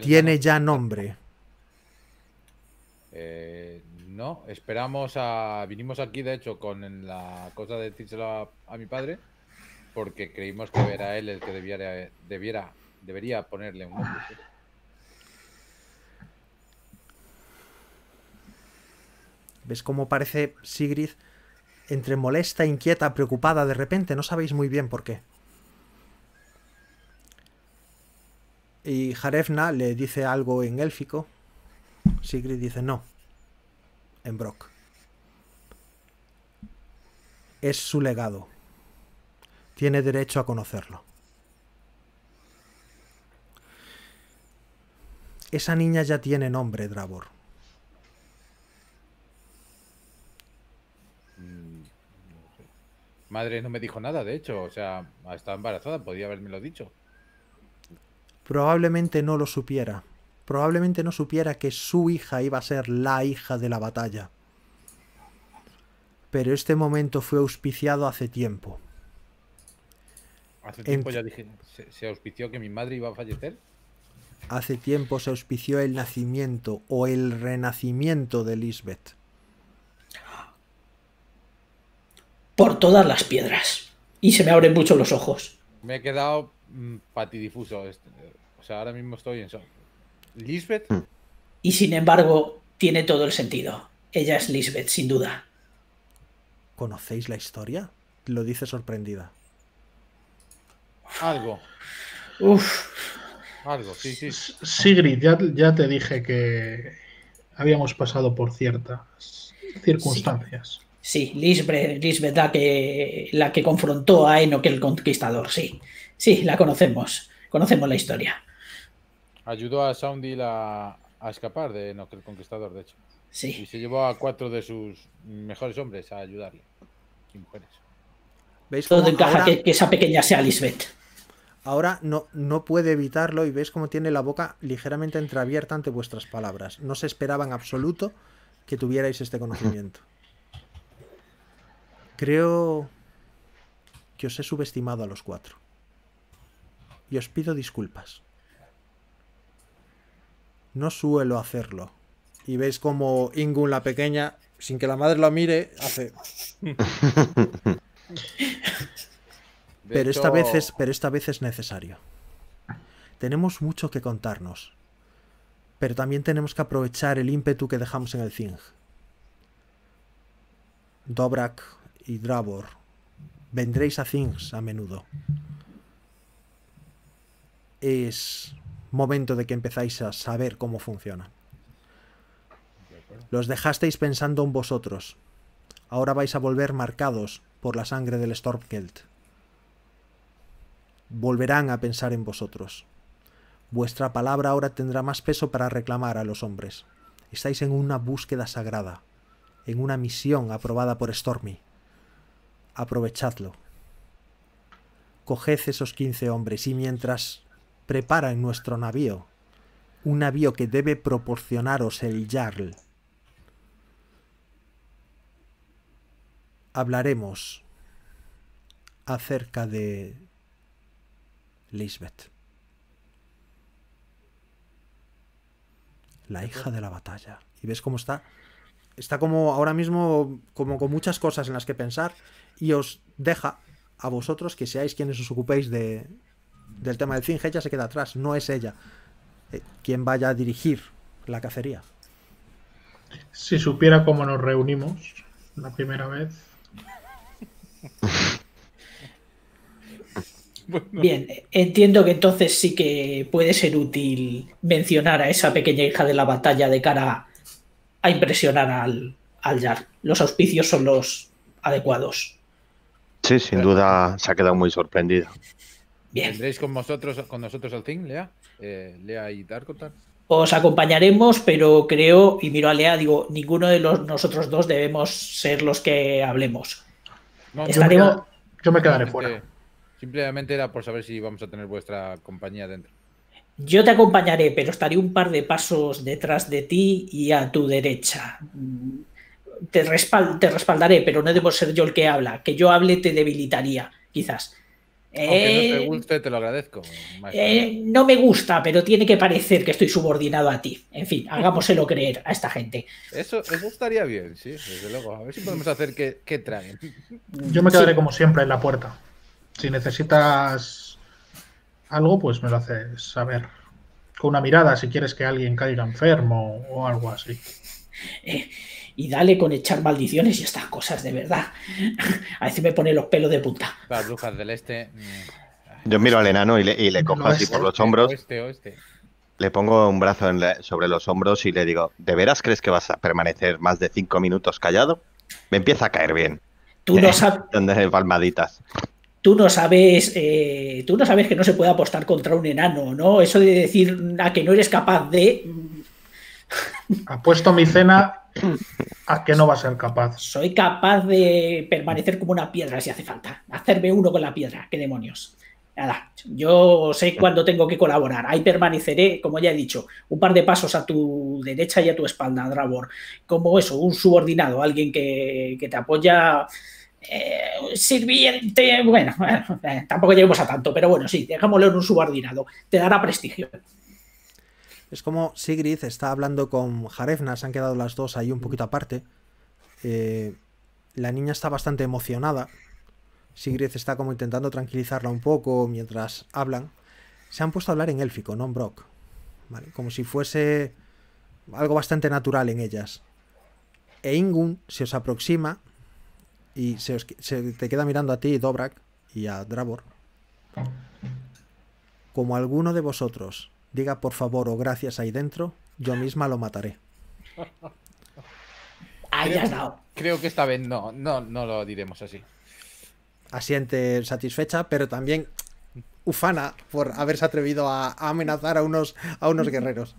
tiene ya nombre. Eh, no, esperamos a. Vinimos aquí, de hecho, con la cosa de decírselo a, mi padre, porque creímos que era él el que debiera, debiera, debería ponerle un nombre. ¿Ves cómo parece Sigrid entre molesta, inquieta, preocupada de repente? No sabéis muy bien por qué. Y Jarefna le dice algo en élfico Sigrid dice no. En Brock. Es su legado. Tiene derecho a conocerlo. Esa niña ya tiene nombre, Dravor. Mm, madre no me dijo nada, de hecho. O sea, estaba embarazada, podía haberme lo dicho. Probablemente no lo supiera, probablemente no supiera que su hija iba a ser la hija de la batalla. Pero este momento fue auspiciado hace tiempo. Hace tiempo ya dije, ¿se, auspició que mi madre iba a fallecer? Hace tiempo se auspició el nacimiento o el renacimiento de Lisbeth. Por todas las piedras. Y se me abren mucho los ojos. Me he quedado mm, patidifuso. Este, o sea, ahora mismo estoy en shock. Lisbeth. Hmm. Y sin embargo, tiene todo el sentido. Ella es Lisbeth, sin duda. ¿Conocéis la historia? Lo dice sorprendida. Algo. Uf. Algo, sí, sí. Sigrid, ya, te dije que habíamos pasado por ciertas circunstancias. Sí, Lisbeth, la, que, la que confrontó a Enoch el Conquistador, sí. Sí, la conocemos. Conocemos la historia. Ayudó a Soundil a, escapar de no, el Conquistador, de hecho. Sí. Y se llevó a cuatro de sus mejores hombres a ayudarle. Y mujeres. ¿Veis Todo encaja que, esa pequeña sea Lisbeth. Ahora no, no puede evitarlo y veis cómo tiene la boca ligeramente entreabierta ante vuestras palabras. No se esperaba en absoluto que tuvierais este conocimiento. [laughs] Creo que os he subestimado a los cuatro. Y os pido disculpas. No suelo hacerlo. Y veis como Ingun la pequeña, sin que la madre lo mire, hace... [laughs] pero, esta vez es, pero esta vez es necesario. Tenemos mucho que contarnos. Pero también tenemos que aprovechar el ímpetu que dejamos en el Zing. Dobrak y Dravor, vendréis a Zings a menudo. Es momento de que empezáis a saber cómo funciona. Los dejasteis pensando en vosotros. Ahora vais a volver marcados por la sangre del Stormkelt. Volverán a pensar en vosotros. Vuestra palabra ahora tendrá más peso para reclamar a los hombres. Estáis en una búsqueda sagrada, en una misión aprobada por Stormy. Aprovechadlo. Coged esos 15 hombres y mientras prepara en nuestro navío, un navío que debe proporcionaros el Jarl. Hablaremos acerca de Lisbeth, la hija de la batalla. Y ves cómo está. Está como ahora mismo, como con muchas cosas en las que pensar, y os deja a vosotros que seáis quienes os ocupéis de, del tema del cinge ella se queda atrás, no es ella eh, quien vaya a dirigir la cacería. Si supiera cómo nos reunimos la primera vez. [laughs] Bien, entiendo que entonces sí que puede ser útil mencionar a esa pequeña hija de la batalla de cara a impresionar al, al Los auspicios son los adecuados. Sí, sin duda se ha quedado muy sorprendido ¿Vendréis con, vosotros, con nosotros al team, Lea? Eh, Lea y Darkotar. Os acompañaremos, pero creo, y miro a Lea, digo, ninguno de los, nosotros dos debemos ser los que hablemos. yo, me, quedaré fuera. Simplemente era por saber si vamos a tener vuestra compañía dentro. Yo te acompañaré, pero estaré un par de pasos detrás de ti y a tu derecha. Te, respal te respaldaré, pero no debo ser yo el que habla. Que yo hable te debilitaría, quizás. Aunque no te eh, guste, te lo agradezco. Eh, no me gusta, pero tiene que parecer que estoy subordinado a ti. En fin, hagámoselo [laughs] creer a esta gente. Eso, eso estaría bien, sí, desde luego. A ver si podemos hacer que, que Yo me quedaré como siempre en la puerta. Si necesitas algo, pues me lo haces saber. Con una mirada, si quieres que alguien caiga enfermo o algo así. Eh, y dale con echar maldiciones y estas cosas, de verdad. [laughs] A veces me pone los pelos de punta. Las brujas del este. Mm, Yo miro al enano y le, cojo así por los este, hombros. Le pongo un brazo sobre los hombros y le digo, ¿de veras crees que vas a permanecer más de cinco minutos callado? Me empieza a caer bien. Tú no [laughs] sabes... palmaditas. Tú no sabes, eh, tú no sabes que no se puede apostar contra un enano, ¿no? Eso de decir a que no eres capaz de Apuesto mi cena a que no va a ser capaz. Soy capaz de permanecer como una piedra si hace falta. Hacerme uno con la piedra, qué demonios. Nada, yo sé cuándo tengo que colaborar. Ahí permaneceré, como ya he dicho, un par de pasos a tu derecha y a tu espalda, Dravor. Como eso, un subordinado, alguien que, te apoya. Eh, sirviente, bueno, [laughs] eh, tampoco lleguemos a tanto, pero bueno, sí, dejámosle un subordinado, te dará prestigio. Es como Sigrid está hablando con Jarefna, se han quedado las dos ahí un mm. poquito aparte. Eh, la niña está bastante emocionada. Sigrid está como intentando tranquilizarla un poco mientras hablan. Se han puesto a hablar en élfico, no en Brock. Como si fuese algo bastante natural en ellas. E se os aproxima y se, te queda mirando a ti, Dobrak, y a Drabor. Como alguno de vosotros diga por favor o gracias ahí dentro, yo misma lo mataré. Ahí creo, no. creo que esta vez no, no, no lo diremos así. Asiente satisfecha, pero también ufana por haberse atrevido a, amenazar a unos, a unos guerreros.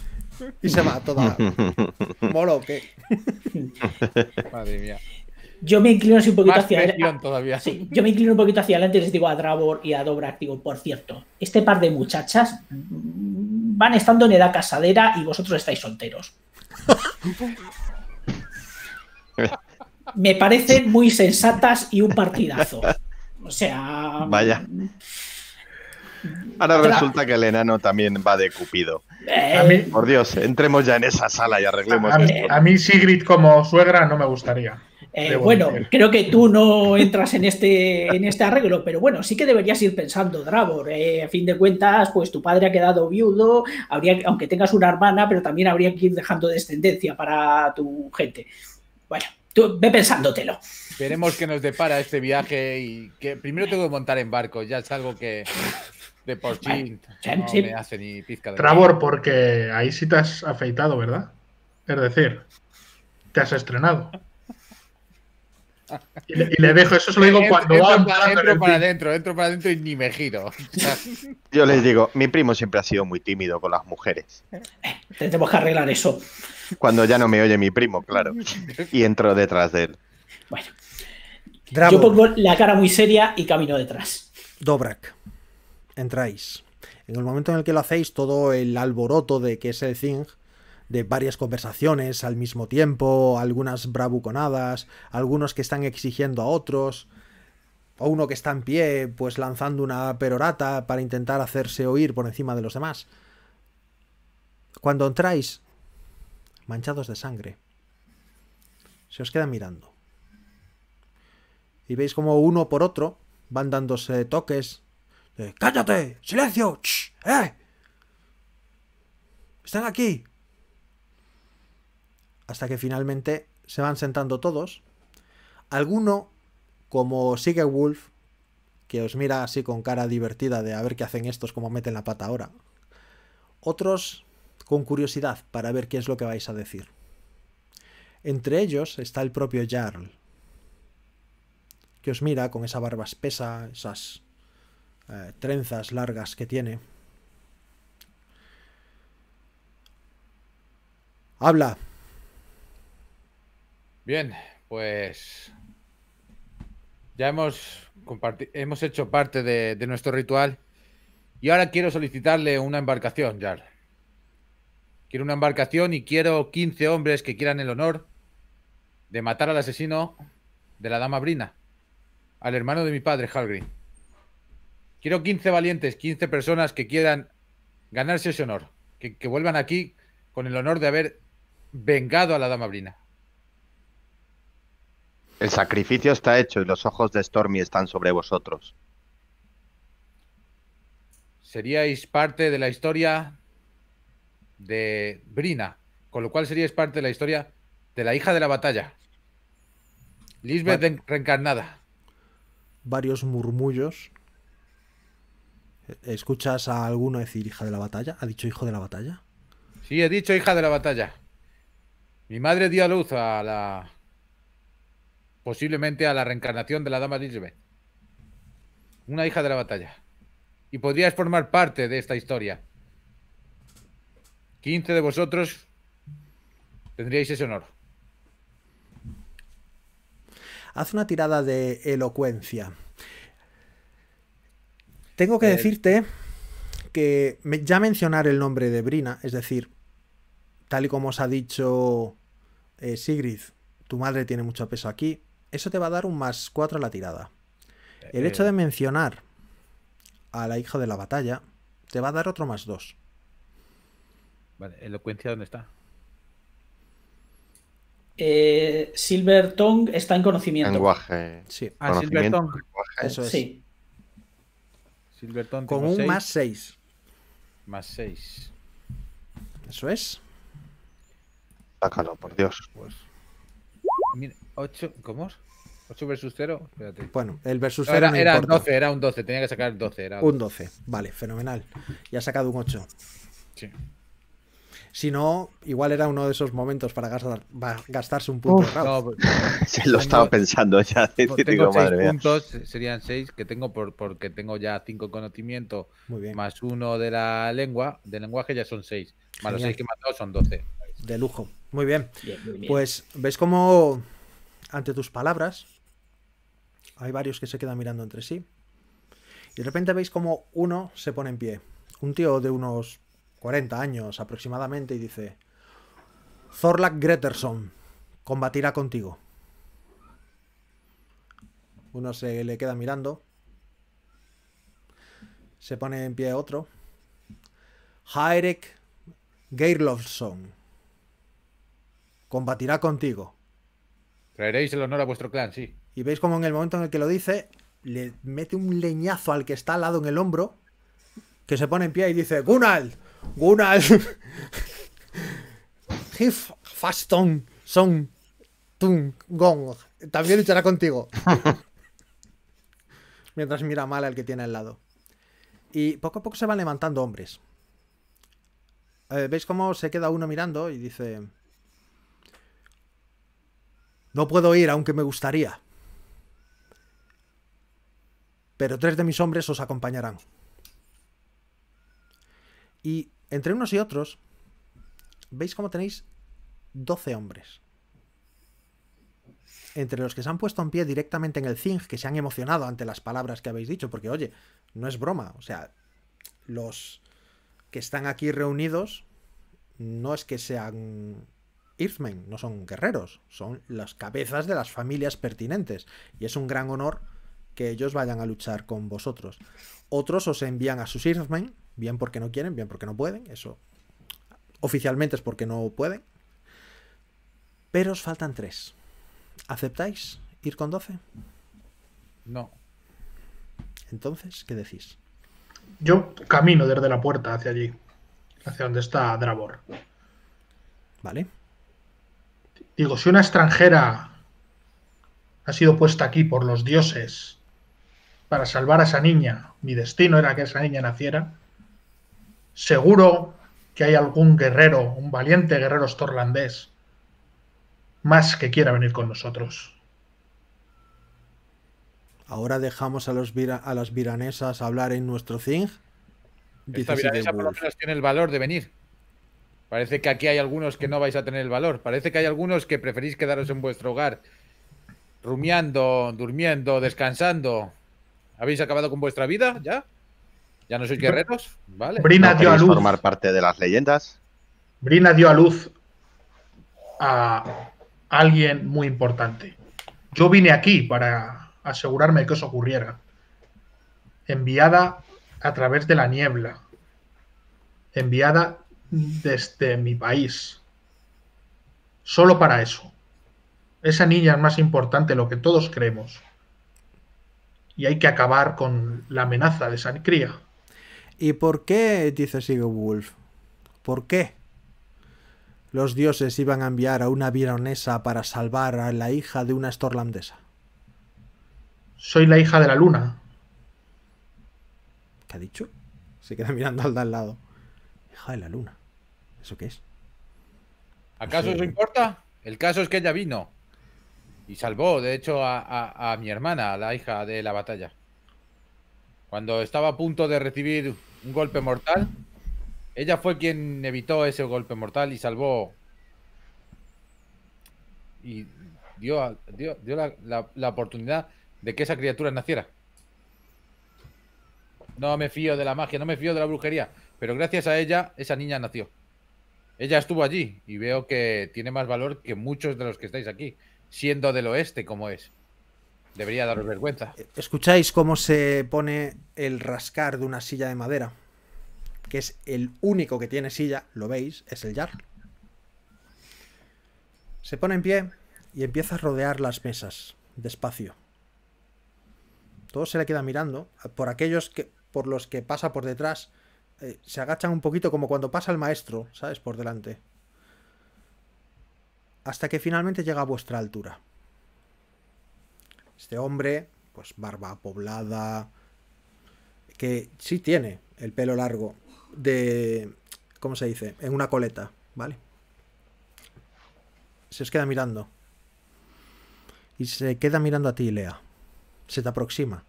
Y se va toda. [laughs] ¿Molo qué? [laughs] Madre mía. Yo me inclino así un poquito hacia adelante. yo me inclino un poquito hacia adelante y les digo a Dravor y a Dobrak, digo, por cierto, este par de muchachas van estando en edad casadera y vosotros estáis solteros. Me parecen muy sensatas y un partidazo. O sea. Vaya. Ahora resulta que el enano también va de Cupido. Eh, Por Dios, entremos ya en esa sala y arreglemos. a mí Sigrid como suegra no me gustaría. Eh, bueno, creo que tú no entras en este, en este arreglo, pero bueno, sí que deberías ir pensando, Dravor. Eh, a fin de cuentas, pues tu padre ha quedado viudo, habría, aunque tengas una hermana, pero también habría que ir dejando descendencia para tu gente. Bueno, tú ve pensándotelo. Veremos qué nos depara este viaje y que primero tengo que montar en barco, ya es algo que de por sí no me hace ni pizca de... porque ahí sí te has afeitado, ¿verdad? Es decir, te has estrenado. Y le, dejo, eso se lo digo cuando entro, para, adentro, para adentro y ni me giro. [laughs] Yo les digo, mi primo siempre ha sido muy tímido con las mujeres. Tenemos que arreglar eso. Cuando ya no me oye mi primo, claro. Y entro detrás de él. Bueno. Yo pongo la cara muy seria y camino detrás. Dobrak, entráis. En el momento en el que lo hacéis, todo el alboroto de que es el Zing de varias conversaciones al mismo tiempo, algunas bravuconadas, algunos que están exigiendo a otros, o uno que está en pie, pues lanzando una perorata para intentar hacerse oír por encima de los demás. Cuando entráis, manchados de sangre, se os quedan mirando. Y veis como uno por otro van dándose toques. ¡Cállate! ¡Silencio! ¡Eh! ¡Están aquí! hasta que finalmente se van sentando todos. Alguno, como Sigue Wolf, que os mira así con cara divertida de a ver qué hacen estos, cómo meten la pata ahora. Otros con curiosidad para ver qué es lo que vais a decir. Entre ellos está el propio Jarl, que os mira con esa barba espesa, esas eh, trenzas largas que tiene. Habla, Bien, pues ya hemos, hemos hecho parte de, nuestro ritual y ahora quiero solicitarle una embarcación, Jarl. Quiero una embarcación y quiero 15 hombres que quieran el honor de matar al asesino de la dama Brina, al hermano de mi padre, Halgrim. Quiero 15 valientes, 15 personas que quieran ganarse ese honor, que vuelvan aquí con el honor de haber vengado a la dama Brina. El sacrificio está hecho y los ojos de Stormy están sobre vosotros. Seríais parte de la historia de Brina, con lo cual seríais parte de la historia de la hija de la batalla. Lisbeth reencarnada. Varios murmullos. ¿Escuchas a alguno decir hija de la batalla? ¿Ha dicho hijo de la batalla? Sí, he dicho hija de la batalla. Mi madre dio a luz a la posiblemente a la reencarnación de la dama Elizabeth, una hija de la batalla. Y podrías formar parte de esta historia. 15 de vosotros tendríais ese honor. Haz una tirada de elocuencia. Tengo que eh, decirte que ya mencionar el nombre de Brina, es decir, tal y como os ha dicho eh, Sigrid, tu madre tiene mucho peso aquí, eso te va a dar un más 4 a la tirada. El eh, hecho de mencionar a la hija de la batalla te va a dar otro más 2. Vale, ¿elocuencia dónde está? Eh, Silver está en conocimiento. Lenguaje. Sí. Ah, Silver Tongue. Eso es. Sí. Silver Con un más 6. Más 6. Eso es. Sácalo, por Dios. Pues 8, ¿cómo? 8 versus 0, espérate. Bueno, el versus 0 no, era, era 12, era un 12, tenía que sacar el 12, era 12. Un 12, vale, fenomenal. Ya ha sacado un 8. Sí. Si no, igual era uno de esos momentos para gastar, gastarse un punto. Se pues, [laughs] lo estaba pensando ya. Pues, tengo 6 puntos, serían 6 que tengo por, porque tengo ya 5 conocimientos, más uno de la lengua, del lenguaje ya son 6. Más los 6 que he matado son 12. De lujo. Muy bien. Pues ves cómo ante tus palabras hay varios que se quedan mirando entre sí. Y de repente veis como uno se pone en pie. Un tío de unos 40 años aproximadamente y dice, Zorlak Greterson, combatirá contigo. Uno se le queda mirando. Se pone en pie otro. "Heirik Geirlofsson, combatirá contigo. Traeréis el honor a vuestro clan, sí. Y veis como en el momento en el que lo dice, le mete un leñazo al que está al lado en el hombro, que se pone en pie y dice, ...¡Gunald! ¡Gunald! Hif [laughs] Faston, Son, Tung, Gong, también luchará contigo. [laughs] Mientras mira mal al que tiene al lado. Y poco a poco se van levantando hombres. Eh, ¿Veis cómo se queda uno mirando y dice... No puedo ir, aunque me gustaría. Pero tres de mis hombres os acompañarán. Y entre unos y otros, veis cómo tenéis 12 hombres. Entre los que se han puesto en pie directamente en el Zing, que se han emocionado ante las palabras que habéis dicho, porque oye, no es broma, o sea, los que están aquí reunidos no es que sean Earthmen, no son guerreros, son las cabezas de las familias pertinentes. Y es un gran honor que ellos vayan a luchar con vosotros. Otros os envían a sus Earthmen, bien porque no quieren, bien porque no pueden, eso oficialmente es porque no pueden. Pero os faltan tres. ¿Aceptáis ir con doce? No. Entonces, ¿qué decís? Yo camino desde la puerta hacia allí, hacia donde está Dravor. Vale. Digo, si una extranjera ha sido puesta aquí por los dioses para salvar a esa niña, mi destino era que esa niña naciera, seguro que hay algún guerrero, un valiente guerrero estorlandés, más que quiera venir con nosotros. Ahora dejamos a, los las viranesas hablar en nuestro Zing. Esta viranesa por lo pues menos tiene el valor de venir. Parece que aquí hay algunos que no vais a tener el valor. Parece que hay algunos que preferís quedaros en vuestro hogar, rumiando, durmiendo, descansando. ¿Habéis acabado con vuestra vida ya? ¿Ya no sois guerreros? Vale. Brina dio a luz. formar parte de las leyendas? Brina dio a luz a alguien muy importante. Yo vine aquí para asegurarme de que eso ocurriera. Enviada a través de la niebla. Enviada desde mi país. Solo para eso. Esa niña es más importante lo que todos creemos. Y hay que acabar con la amenaza de esa cría. ¿Y por qué, dice Wolf. ¿Por qué? Los dioses iban a enviar a una vironesa para salvar a la hija de una estorlandesa. Soy la hija de la luna. ¿Qué ha dicho? Se queda mirando al de al lado. Hija de la luna. ¿Eso qué es? ¿Acaso eso importa? El caso es que ella vino y salvó, de hecho, a, mi hermana, a la hija de la batalla. Cuando estaba a punto de recibir un golpe mortal, ella fue quien evitó ese golpe mortal y salvó. Y dio, la oportunidad de que esa criatura naciera. No me fío de la magia, no me fío de la brujería. Pero gracias a ella, esa niña nació. Ella estuvo allí y veo que tiene más valor que muchos de los que estáis aquí, siendo del oeste como es. Debería daros eh, vergüenza. Eh, ¿Escucháis cómo se pone el rascar de una silla de madera? Que es el único que tiene silla, lo veis, es el yar. Se pone en pie y empieza a rodear las mesas, despacio. Todo se le queda mirando. Por aquellos que, por los que pasa por detrás, eh, se agachan un poquito como cuando pasa el maestro, ¿sabes? Por delante. Hasta que finalmente llega a vuestra altura. Este hombre, pues barba poblada, que sí tiene el pelo largo de... ¿Cómo se dice? En una coleta, ¿vale? Se os queda mirando. Y se queda mirando a ti, Lea. Se te aproxima.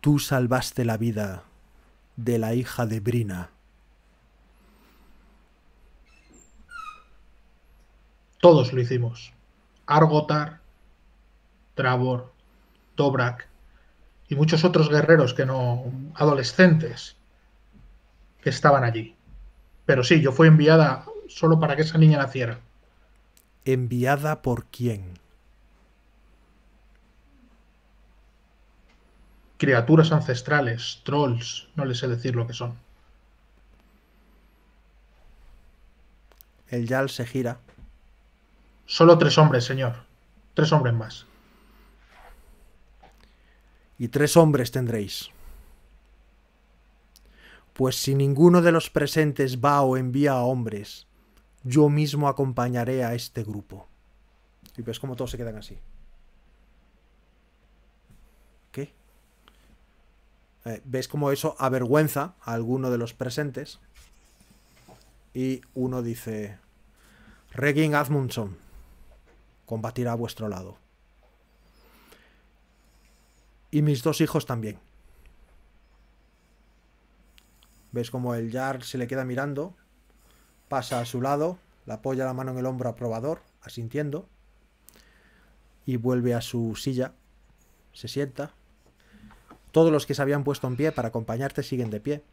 Tú salvaste la vida de la hija de Brina. Todos lo hicimos. Argotar, Trabor, Dobrak y muchos otros guerreros que no. adolescentes que estaban allí. Pero sí, yo fui enviada solo para que esa niña naciera. ¿Enviada por quién? criaturas ancestrales, trolls, no les sé decir lo que son. El Yal se gira. Solo tres hombres, señor. Tres hombres más. Y tres hombres tendréis. Pues si ninguno de los presentes va o envía a hombres, yo mismo acompañaré a este grupo. Y ves pues como todos se quedan así. Eh, ves cómo eso avergüenza a alguno de los presentes? Y uno dice, Regin Admundson, combatirá a vuestro lado. Y mis dos hijos también. Ves como el Jarl se le queda mirando? Pasa a su lado, le apoya la mano en el hombro aprobador, asintiendo. Y vuelve a su silla, se sienta todos los que se habían puesto en pie para acompañarte siguen de pie.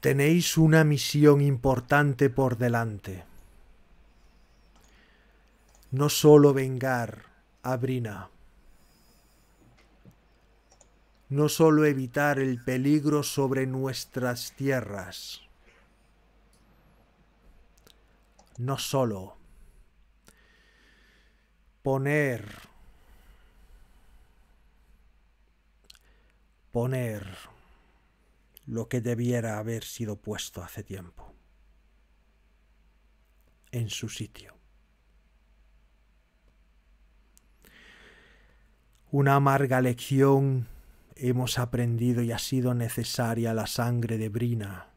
Tenéis una misión importante por delante. No solo vengar a Brina. No solo evitar el peligro sobre nuestras tierras. No solo poner poner lo que debiera haber sido puesto hace tiempo en su sitio. Una amarga lección hemos aprendido y ha sido necesaria la sangre de Brina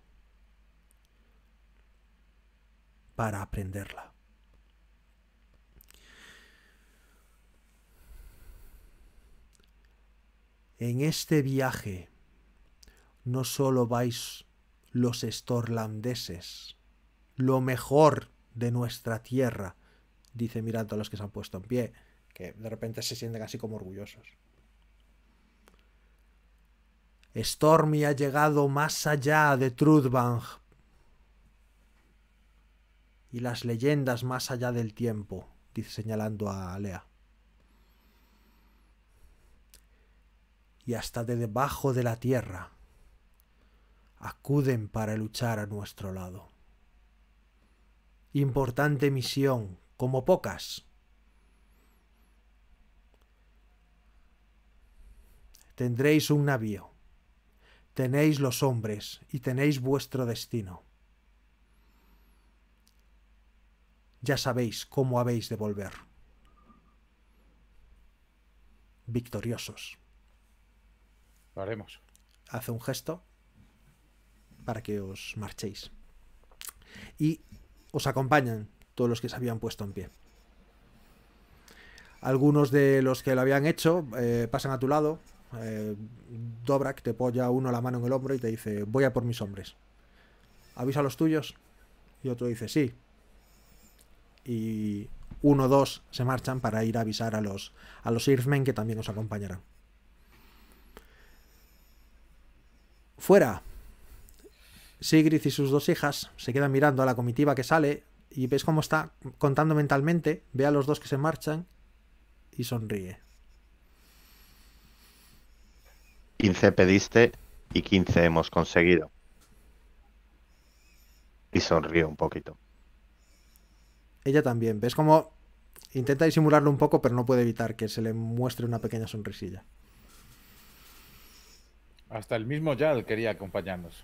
para aprenderla. En este viaje no solo vais los estorlandeses, lo mejor de nuestra tierra, dice mirando a los que se han puesto en pie, que de repente se sienten así como orgullosos. Stormy ha llegado más allá de Trudvang y las leyendas más allá del tiempo, dice señalando a Lea. hasta de debajo de la tierra acuden para luchar a nuestro lado. Importante misión, como pocas. Tendréis un navío, tenéis los hombres y tenéis vuestro destino. Ya sabéis cómo habéis de volver. Victoriosos haremos. Hace un gesto para que os marchéis. Y os acompañan todos los que se habían puesto en pie. Algunos de los que lo habían hecho eh, pasan a tu lado. Eh, Dobrak te apoya uno la mano en el hombro y te dice, voy a por mis hombres. ¿Avisa a los tuyos? Y otro dice, sí. Y uno o dos se marchan para ir a avisar a los, a los Earthmen que también os acompañarán. Fuera. Sigrid y sus dos hijas se quedan mirando a la comitiva que sale y ves cómo está contando mentalmente, ve a los dos que se marchan y sonríe. 15 pediste y 15 hemos conseguido. Y sonríe un poquito. Ella también, ves cómo intenta disimularlo un poco, pero no puede evitar que se le muestre una pequeña sonrisilla. Hasta el mismo Yal quería acompañarnos.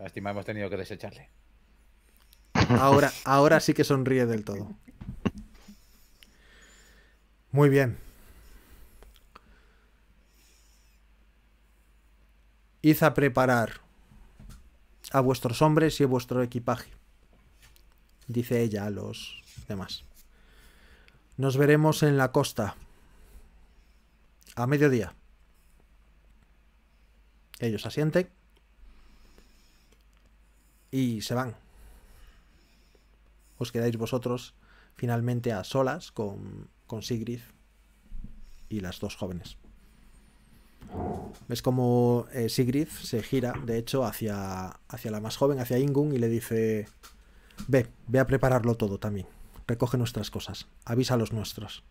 Lástima, hemos tenido que desecharle. Ahora, ahora sí que sonríe del todo. Muy bien. Id a preparar a vuestros hombres y a vuestro equipaje, dice ella a los demás. Nos veremos en la costa a mediodía. Ellos asienten. Y se van. Os quedáis vosotros finalmente a solas con, Sigrid y las dos jóvenes. Ves como eh, Sigrid se gira, de hecho, hacia, hacia la más joven, hacia Ingun, y le dice, ve, ve a prepararlo todo también. Recoge nuestras cosas, avisa a los nuestros.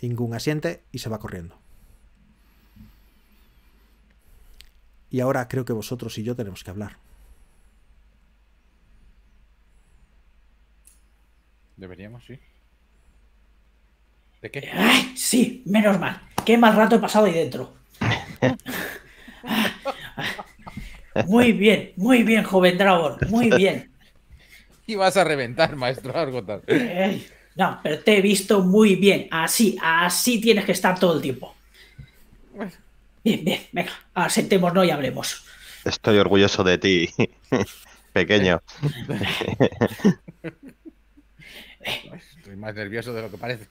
Ingun asiente y se va corriendo. Y ahora creo que vosotros y yo tenemos que hablar. Deberíamos, sí. ¿De qué? sí! Menos mal. Qué mal rato he pasado ahí dentro. muy bien, muy bien, joven Dragon. Muy bien. Y vas a reventar, maestro No, pero te he visto muy bien. Así, así tienes que estar todo el tiempo. Bueno. Bien, bien, venga, asentémonos y hablemos. Estoy orgulloso de ti, [laughs] pequeño. [laughs] Estoy más nervioso de lo que parece.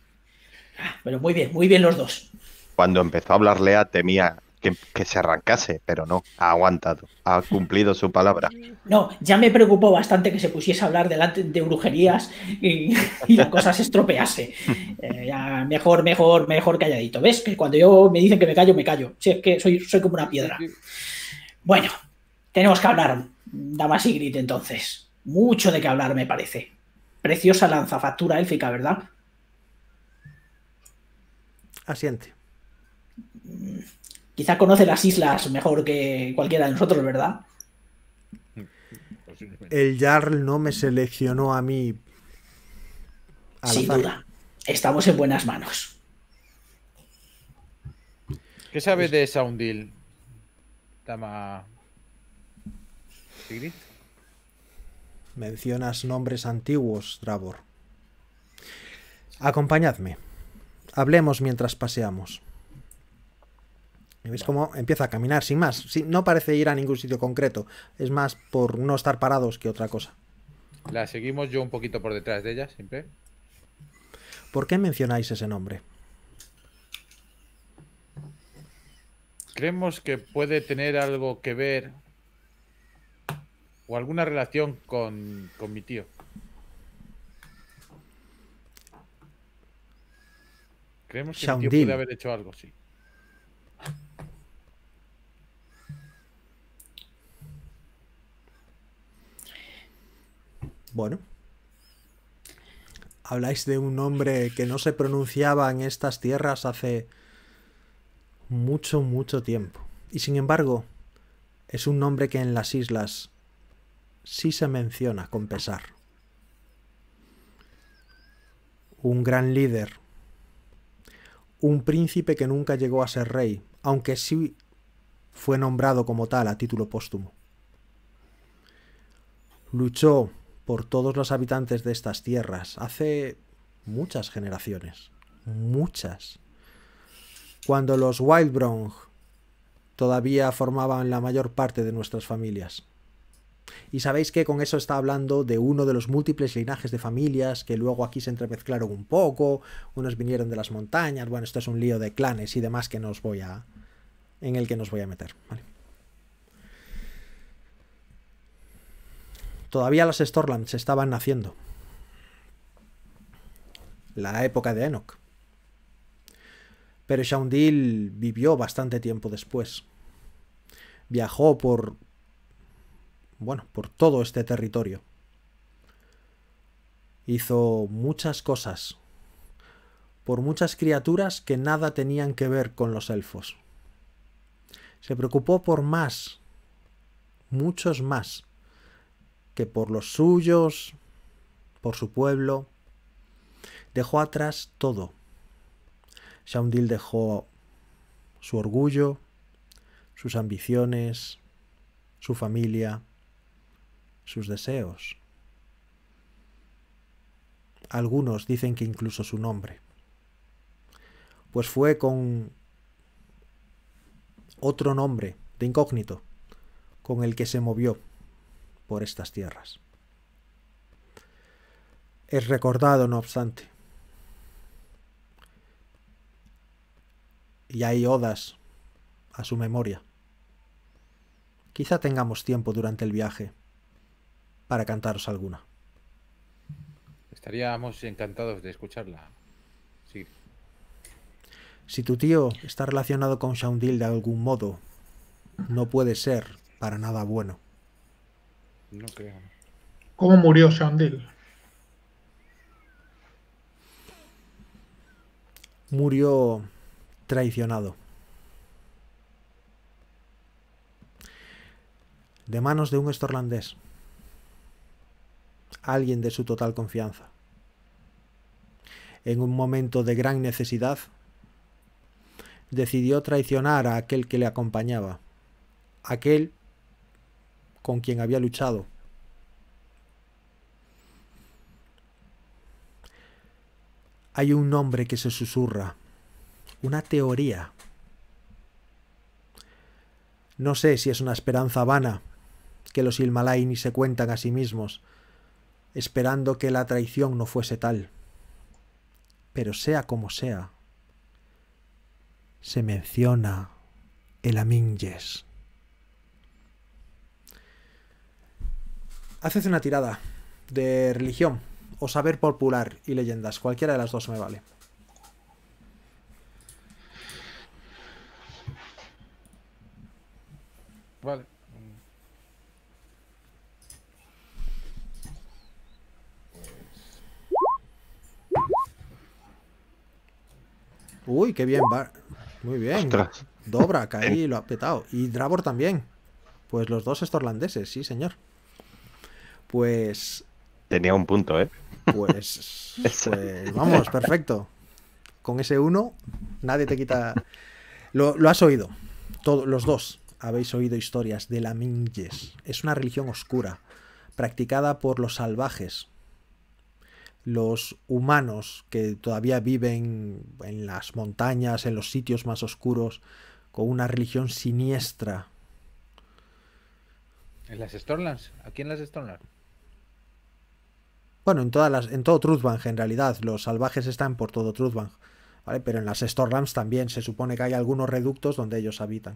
Bueno, ah, muy bien, muy bien los dos. Cuando empezó a hablar Lea temía que, se arrancase, pero no, ha aguantado, ha cumplido su palabra. No, ya me preocupó bastante que se pusiese a hablar delante de brujerías y, y la cosa se estropease. [laughs] Eh, mejor, mejor, mejor calladito. ¿Ves? Que cuando yo me dicen que me callo, me callo. Sí, es que soy, soy como una piedra. Bueno, tenemos que hablar, Damas y Grit, entonces. Mucho de qué hablar, me parece. Preciosa lanza, factura élfica, ¿verdad? Asiente. Mm. Quizá conoce las islas mejor que cualquiera de nosotros, ¿verdad? El Jarl no me seleccionó a mí. Sin duda. Estamos en buenas manos. ¿Qué sabes de Soundil? Tama. ¿Sigrid? Mencionas nombres antiguos, Dravor. Acompañadme. Hablemos mientras paseamos. ¿Veis cómo empieza a caminar sin más? no parece ir a ningún sitio concreto. Es más por no estar parados que otra cosa. La seguimos yo un poquito por detrás de ella, siempre. ¿Por qué mencionáis ese nombre? Creemos que puede tener algo que ver o alguna relación con, mi tío. Creemos que tío puede haber hecho algo, sí. Bueno. Habláis de un nombre que no se pronunciaba en estas tierras hace mucho, mucho tiempo. Y sin embargo, es un nombre que en las islas sí se menciona con pesar. Un gran líder. Un príncipe que nunca llegó a ser rey, aunque sí fue nombrado como tal a título póstumo. Luchó por todos los habitantes de estas tierras hace muchas generaciones, muchas. Cuando los Wildbrong todavía formaban la mayor parte de nuestras familias. Y sabéis que con eso está hablando de uno de los múltiples linajes de familias que luego aquí se entremezclaron un poco, unos vinieron de las montañas, bueno, esto es un lío de clanes y demás que nos voy a en el que nos voy a meter, ¿vale? Todavía las Storlands estaban naciendo. La época de Enoch. Pero Shaundil vivió bastante tiempo después. Viajó por... Bueno, por todo este territorio. Hizo muchas cosas. Por muchas criaturas que nada tenían que ver con los elfos. Se preocupó por más. Muchos más que por los suyos, por su pueblo, dejó atrás todo. Shaundil dejó su orgullo, sus ambiciones, su familia, sus deseos. Algunos dicen que incluso su nombre. Pues fue con otro nombre de incógnito con el que se movió por estas tierras. Es recordado, no obstante. Y hay odas a su memoria. Quizá tengamos tiempo durante el viaje para cantaros alguna. Estaríamos encantados de escucharla. Sí. Si tu tío está relacionado con Shaundil de algún modo, no puede ser para nada bueno. No creo. ¿Cómo murió Shandil? Murió traicionado. De manos de un estorlandés. Alguien de su total confianza. En un momento de gran necesidad, decidió traicionar a aquel que le acompañaba, aquel con quien había luchado. Hay un nombre que se susurra, una teoría. No sé si es una esperanza vana que los Ilmalaini se cuentan a sí mismos, esperando que la traición no fuese tal. Pero sea como sea, se menciona el Aminges. Haces una tirada de religión o saber popular y leyendas. Cualquiera de las dos me vale. Vale. Uy, qué bien, Bar. Muy bien. Dobra, Dobra, caí, [laughs] lo ha petado. Y Drabor también. Pues los dos estorlandeses, sí, señor. Pues. Tenía un punto, ¿eh? Pues, [laughs] pues. vamos, perfecto. Con ese uno, nadie te quita. Lo, has oído. todos los dos habéis oído historias de la Minges. Es una religión oscura, practicada por los salvajes, los humanos que todavía viven en las montañas, en los sitios más oscuros, con una religión siniestra. ¿En las Stormlands? ¿Aquí en las Stormlands? Bueno, en, todas todo Truthbang en realidad, los salvajes están por todo Truthbang, Pero en las Stormlands también se supone que hay algunos reductos donde ellos habitan.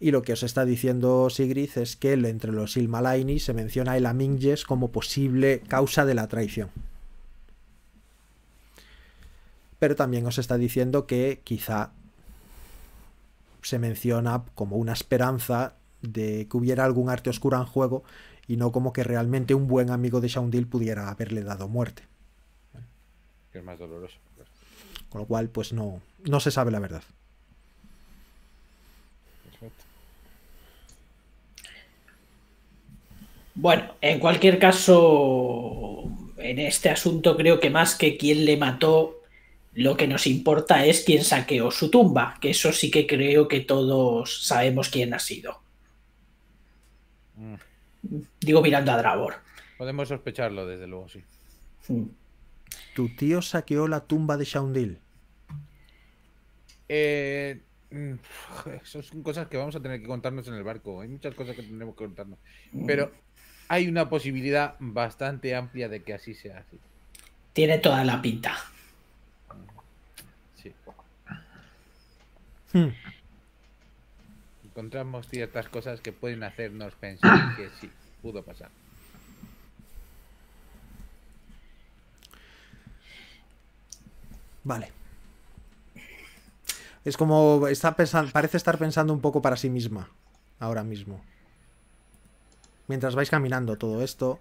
Y lo que os está diciendo Sigrid es que entre los Silmalaini se menciona el Aminges como posible causa de la traición. Pero también os está diciendo que quizá se menciona como una esperanza de que hubiera algún arte oscuro en juego y no como que realmente un buen amigo de Shaundil pudiera haberle dado muerte. Que es más doloroso. Con lo cual, pues no, no se sabe la verdad. Bueno, en cualquier caso, en este asunto creo que más que quién le mató, lo que nos importa es quién saqueó su tumba, que eso sí que creo que todos sabemos quién ha sido. Mm digo mirando a Dravor. Podemos sospecharlo, desde luego, sí. ¿Tu tío saqueó la tumba de Shaundil? Eh, mm, son cosas que vamos a tener que contarnos en el barco. Hay muchas cosas que tenemos que contarnos. Mm. Pero hay una posibilidad bastante amplia de que así sea. Así. Tiene toda la pinta. Sí. Hmm. Encontramos ciertas cosas que pueden hacernos pensar que sí pudo pasar. Vale. Es como está pensando, parece estar pensando un poco para sí misma ahora mismo. Mientras vais caminando todo esto,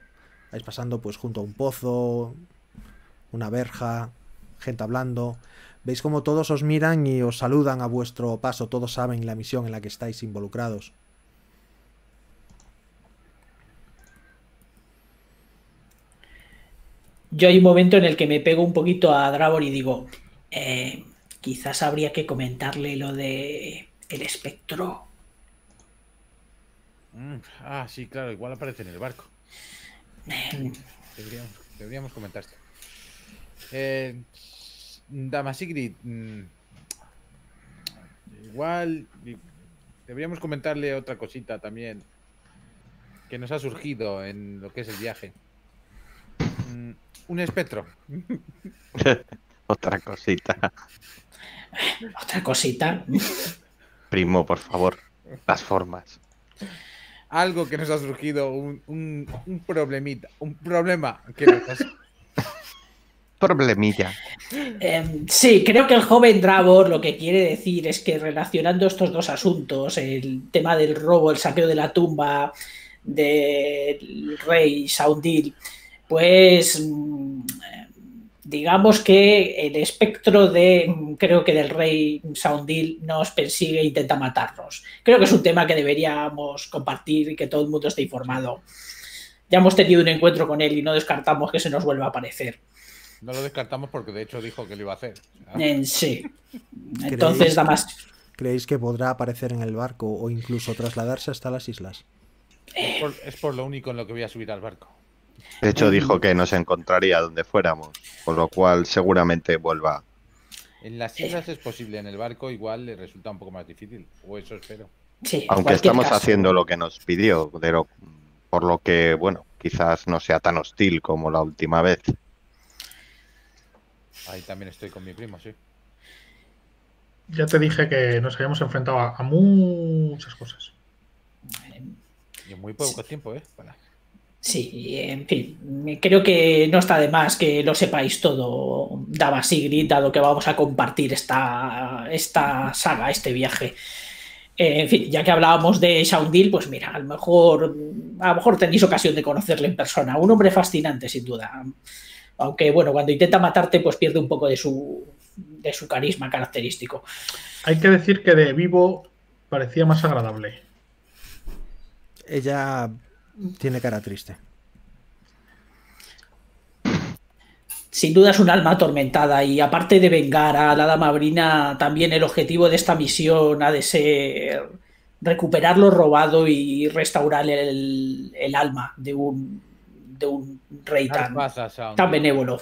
vais pasando pues junto a un pozo, una verja, gente hablando. Veis como todos os miran y os saludan a vuestro paso, todos saben la misión en la que estáis involucrados. yo hay un momento en el que me pego un poquito a Dravor y digo, eh, quizás habría que comentarle lo de el espectro. Mm, ah, sí, claro, igual aparece en el barco. Eh. deberíamos, comentar esto. Eh, mm, igual deberíamos comentarle otra cosita también que nos ha surgido en lo que es el viaje. Mm, un espectro. [laughs] Otra cosita. Otra cosita. Primo, por favor, las formas. Algo que nos ha surgido, un, problemita, un problema que problemilla. Em, sí, creo que el joven Drabor lo que quiere decir es que relacionando estos dos asuntos, el tema del robo, el saqueo de la tumba del rey Saundil, pues mm, digamos que el espectro de, creo que del rey Saundil nos persigue e intenta matarnos. Creo que es un tema que deberíamos compartir y que todo el mundo esté informado. Ya hemos tenido un encuentro con él y no descartamos que se nos vuelva a aparecer. No lo descartamos porque de hecho dijo que lo iba a hacer. Eh, sí. [laughs] Entonces ¿Creéis que podrá aparecer en el barco o incluso trasladarse hasta las islas? es por lo único en lo que voy a subir al barco. De hecho, dijo que nos encontraría donde fuéramos, por lo cual seguramente vuelva. En las islas es posible, en el barco igual le resulta un poco más difícil, o eso espero. Aunque estamos haciendo lo que nos pidió, por lo que, bueno, quizás no sea tan hostil como la última vez. Ahí también estoy con mi primo, sí. Ya te dije que nos habíamos enfrentado a, muchas cosas. Y en muy poco tiempo, ¿eh? Para... Sí, en fin, creo que no está de más que lo sepáis todo, así Sigrid, dado que vamos a compartir esta, esta saga, este viaje. Eh, en fin, ya que hablábamos de Shaundil, pues mira, a lo mejor a lo mejor tenéis ocasión de conocerle en persona. Un hombre fascinante, sin duda. Aunque, bueno, cuando intenta matarte, pues pierde un poco de su, de su carisma característico. Hay que decir que de vivo parecía más agradable. Ella tiene cara triste. Sin duda es un alma atormentada y aparte de vengar a la dama Brina, también el objetivo de esta misión ha de ser recuperar lo robado y restaurar el, alma de un, de un rey tan, tan, benévolo.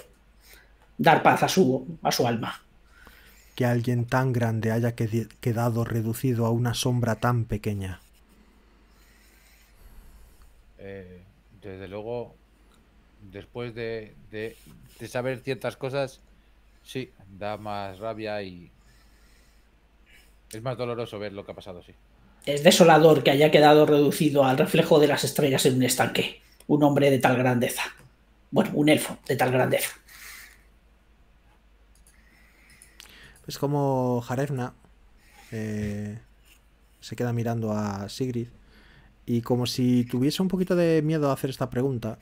Dar paz a su, a su alma. Que alguien tan grande haya quedado reducido a una sombra tan pequeña. Eh, desde luego, después de, saber ciertas cosas, sí, da más rabia y es más doloroso ver lo que ha pasado, sí. Es desolador que haya quedado reducido al reflejo de las estrellas en un estanque, un hombre de tal grandeza. Bueno, un elfo de tal grandeza. Es como Jarefna eh, se queda mirando a Sigrid y como si tuviese un poquito de miedo a hacer esta pregunta,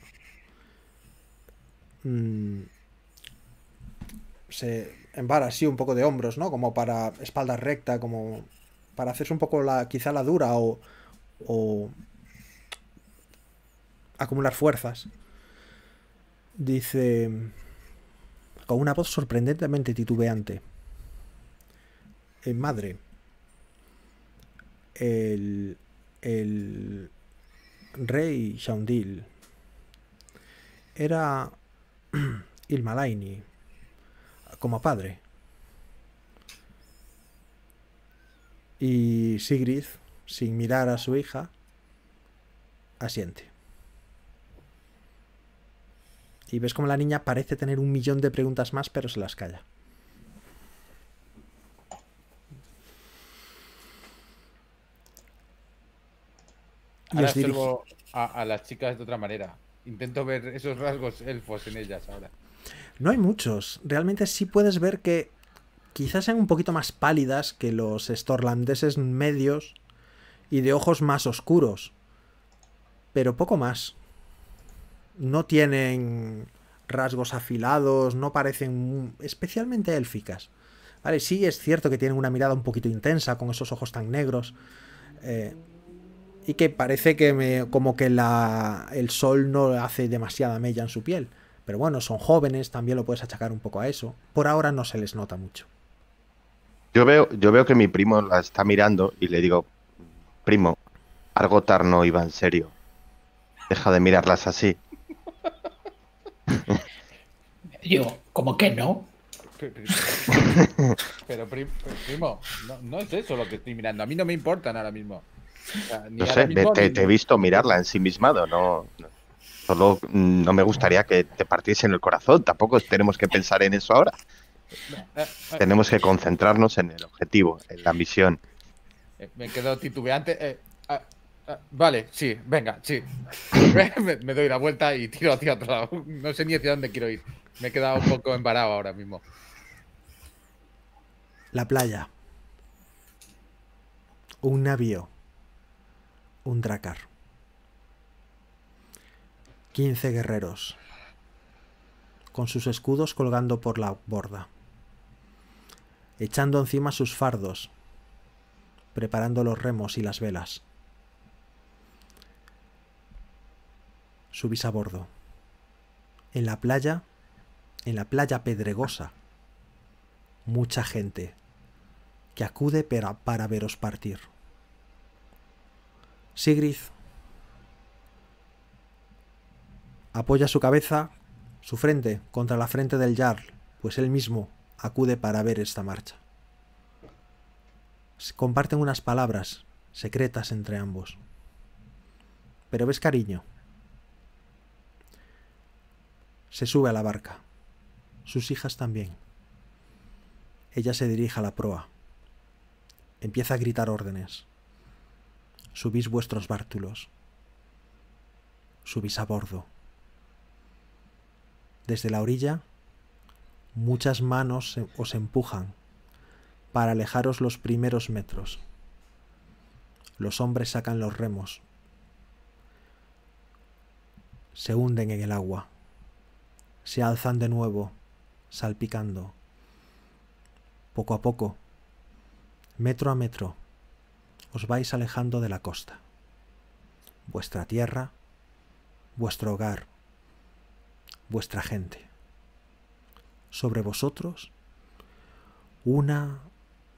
mm, se embara así un poco de hombros, ¿no? Como para espalda recta, como para hacerse un poco la, quizá la dura o, acumular fuerzas. Dice, con una voz sorprendentemente titubeante, eh, madre, el el rey Shaundil era [clears throat] Ilmalaini como padre. Y Sigrid, sin mirar a su hija, asiente. Y ves como la niña parece tener un millón de preguntas más, pero se las calla. y a, a, las chicas de otra manera. Intento ver esos rasgos elfos en ellas ahora. No hay muchos. Realmente sí puedes ver que quizás sean un poquito más pálidas que los estorlandeses medios y de ojos más oscuros. Pero poco más. No tienen rasgos afilados, no parecen especialmente élficas. Vale, sí es cierto que tienen una mirada un poquito intensa con esos ojos tan negros. Eh, y que parece que me, como que la, el sol no hace demasiada mella en su piel. Pero bueno, son jóvenes, también lo puedes achacar un poco a eso. Por ahora no se les nota mucho. Yo veo, yo veo que mi primo la está mirando y le digo, primo, Argotar no iba en serio. Deja de mirarlas así. [laughs] Yo, ¿como que no? [laughs] Pero, primo, no, no es eso lo que estoy mirando. A mí no me importan ahora mismo no sé, te, he visto mirarla ensimismado, no, no. Solo no me gustaría que te En el corazón, tampoco tenemos que pensar en eso ahora. Eh, eh, tenemos que concentrarnos en el objetivo, en la misión. Eh, me he quedado titubeante. Ah, ah, vale, sí, venga, sí. [laughs] me, doy la vuelta y tiro hacia otro lado. No sé ni hacia dónde quiero ir. Me he quedado un poco embarado ahora mismo. La playa. Un navío un dracar. 15 guerreros, con sus escudos colgando por la borda, echando encima sus fardos, preparando los remos y las velas. Subís a bordo. En la playa, en la playa pedregosa, mucha gente que acude para, para veros partir. Sigrid apoya su cabeza, su frente, contra la frente del Jarl, pues él mismo acude para ver esta marcha. comparten unas palabras secretas entre ambos. Pero ves cariño. Se sube a la barca. Sus hijas también. Ella se dirige a la proa. Empieza a gritar órdenes subís vuestros bártulos, subís a bordo. Desde la orilla, muchas manos os empujan para alejaros los primeros metros. Los hombres sacan los remos, se hunden en el agua, se alzan de nuevo, salpicando, poco a poco, metro a metro, os vais alejando de la costa. Vuestra tierra, vuestro hogar, vuestra gente. Sobre vosotros una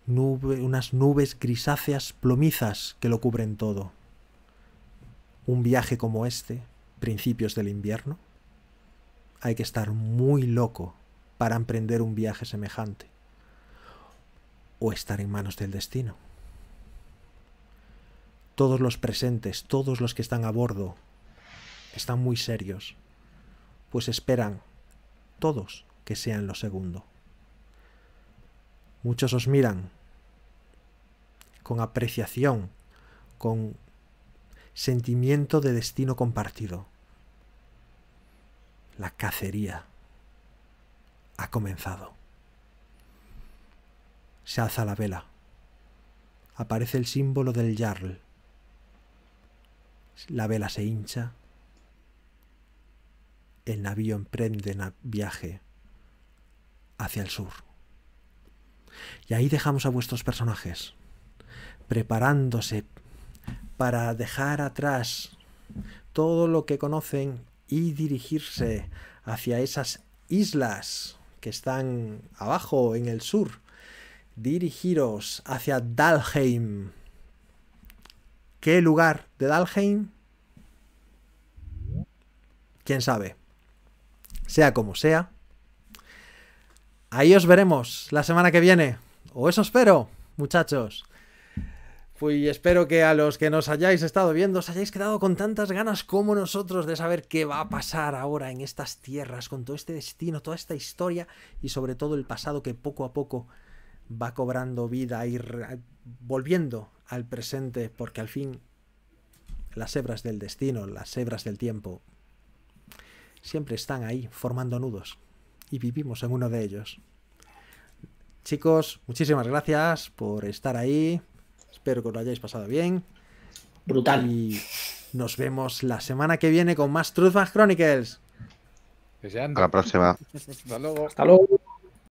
nube, unas nubes grisáceas plomizas que lo cubren todo. Un viaje como este, principios del invierno, hay que estar muy loco para emprender un viaje semejante o estar en manos del destino todos los presentes, todos los que están a bordo, están muy serios, pues esperan todos que sean lo segundo. Muchos os miran con apreciación, con sentimiento de destino compartido. La cacería ha comenzado. Se alza la vela. Aparece el símbolo del Jarl la vela se hincha. El navío emprende viaje hacia el sur. Y ahí dejamos a vuestros personajes, preparándose para dejar atrás todo lo que conocen y dirigirse hacia esas islas que están abajo en el sur. Dirigiros hacia Dalheim, ¿Qué lugar de Dalheim? ¿Quién sabe? Sea como sea. Ahí os veremos la semana que viene. O eso espero, muchachos. Y espero que a los que nos hayáis estado viendo os hayáis quedado con tantas ganas como nosotros de saber qué va a pasar ahora en estas tierras, con todo este destino, toda esta historia y sobre todo el pasado que poco a poco va cobrando vida y volviendo al presente, porque al fin las hebras del destino, las hebras del tiempo, siempre están ahí formando nudos y vivimos en uno de ellos. Chicos, muchísimas gracias por estar ahí. Espero que os lo hayáis pasado bien. Brutal. Y nos vemos la semana que viene con más Truthback Chronicles. Hasta la próxima. Hasta luego. Hasta luego.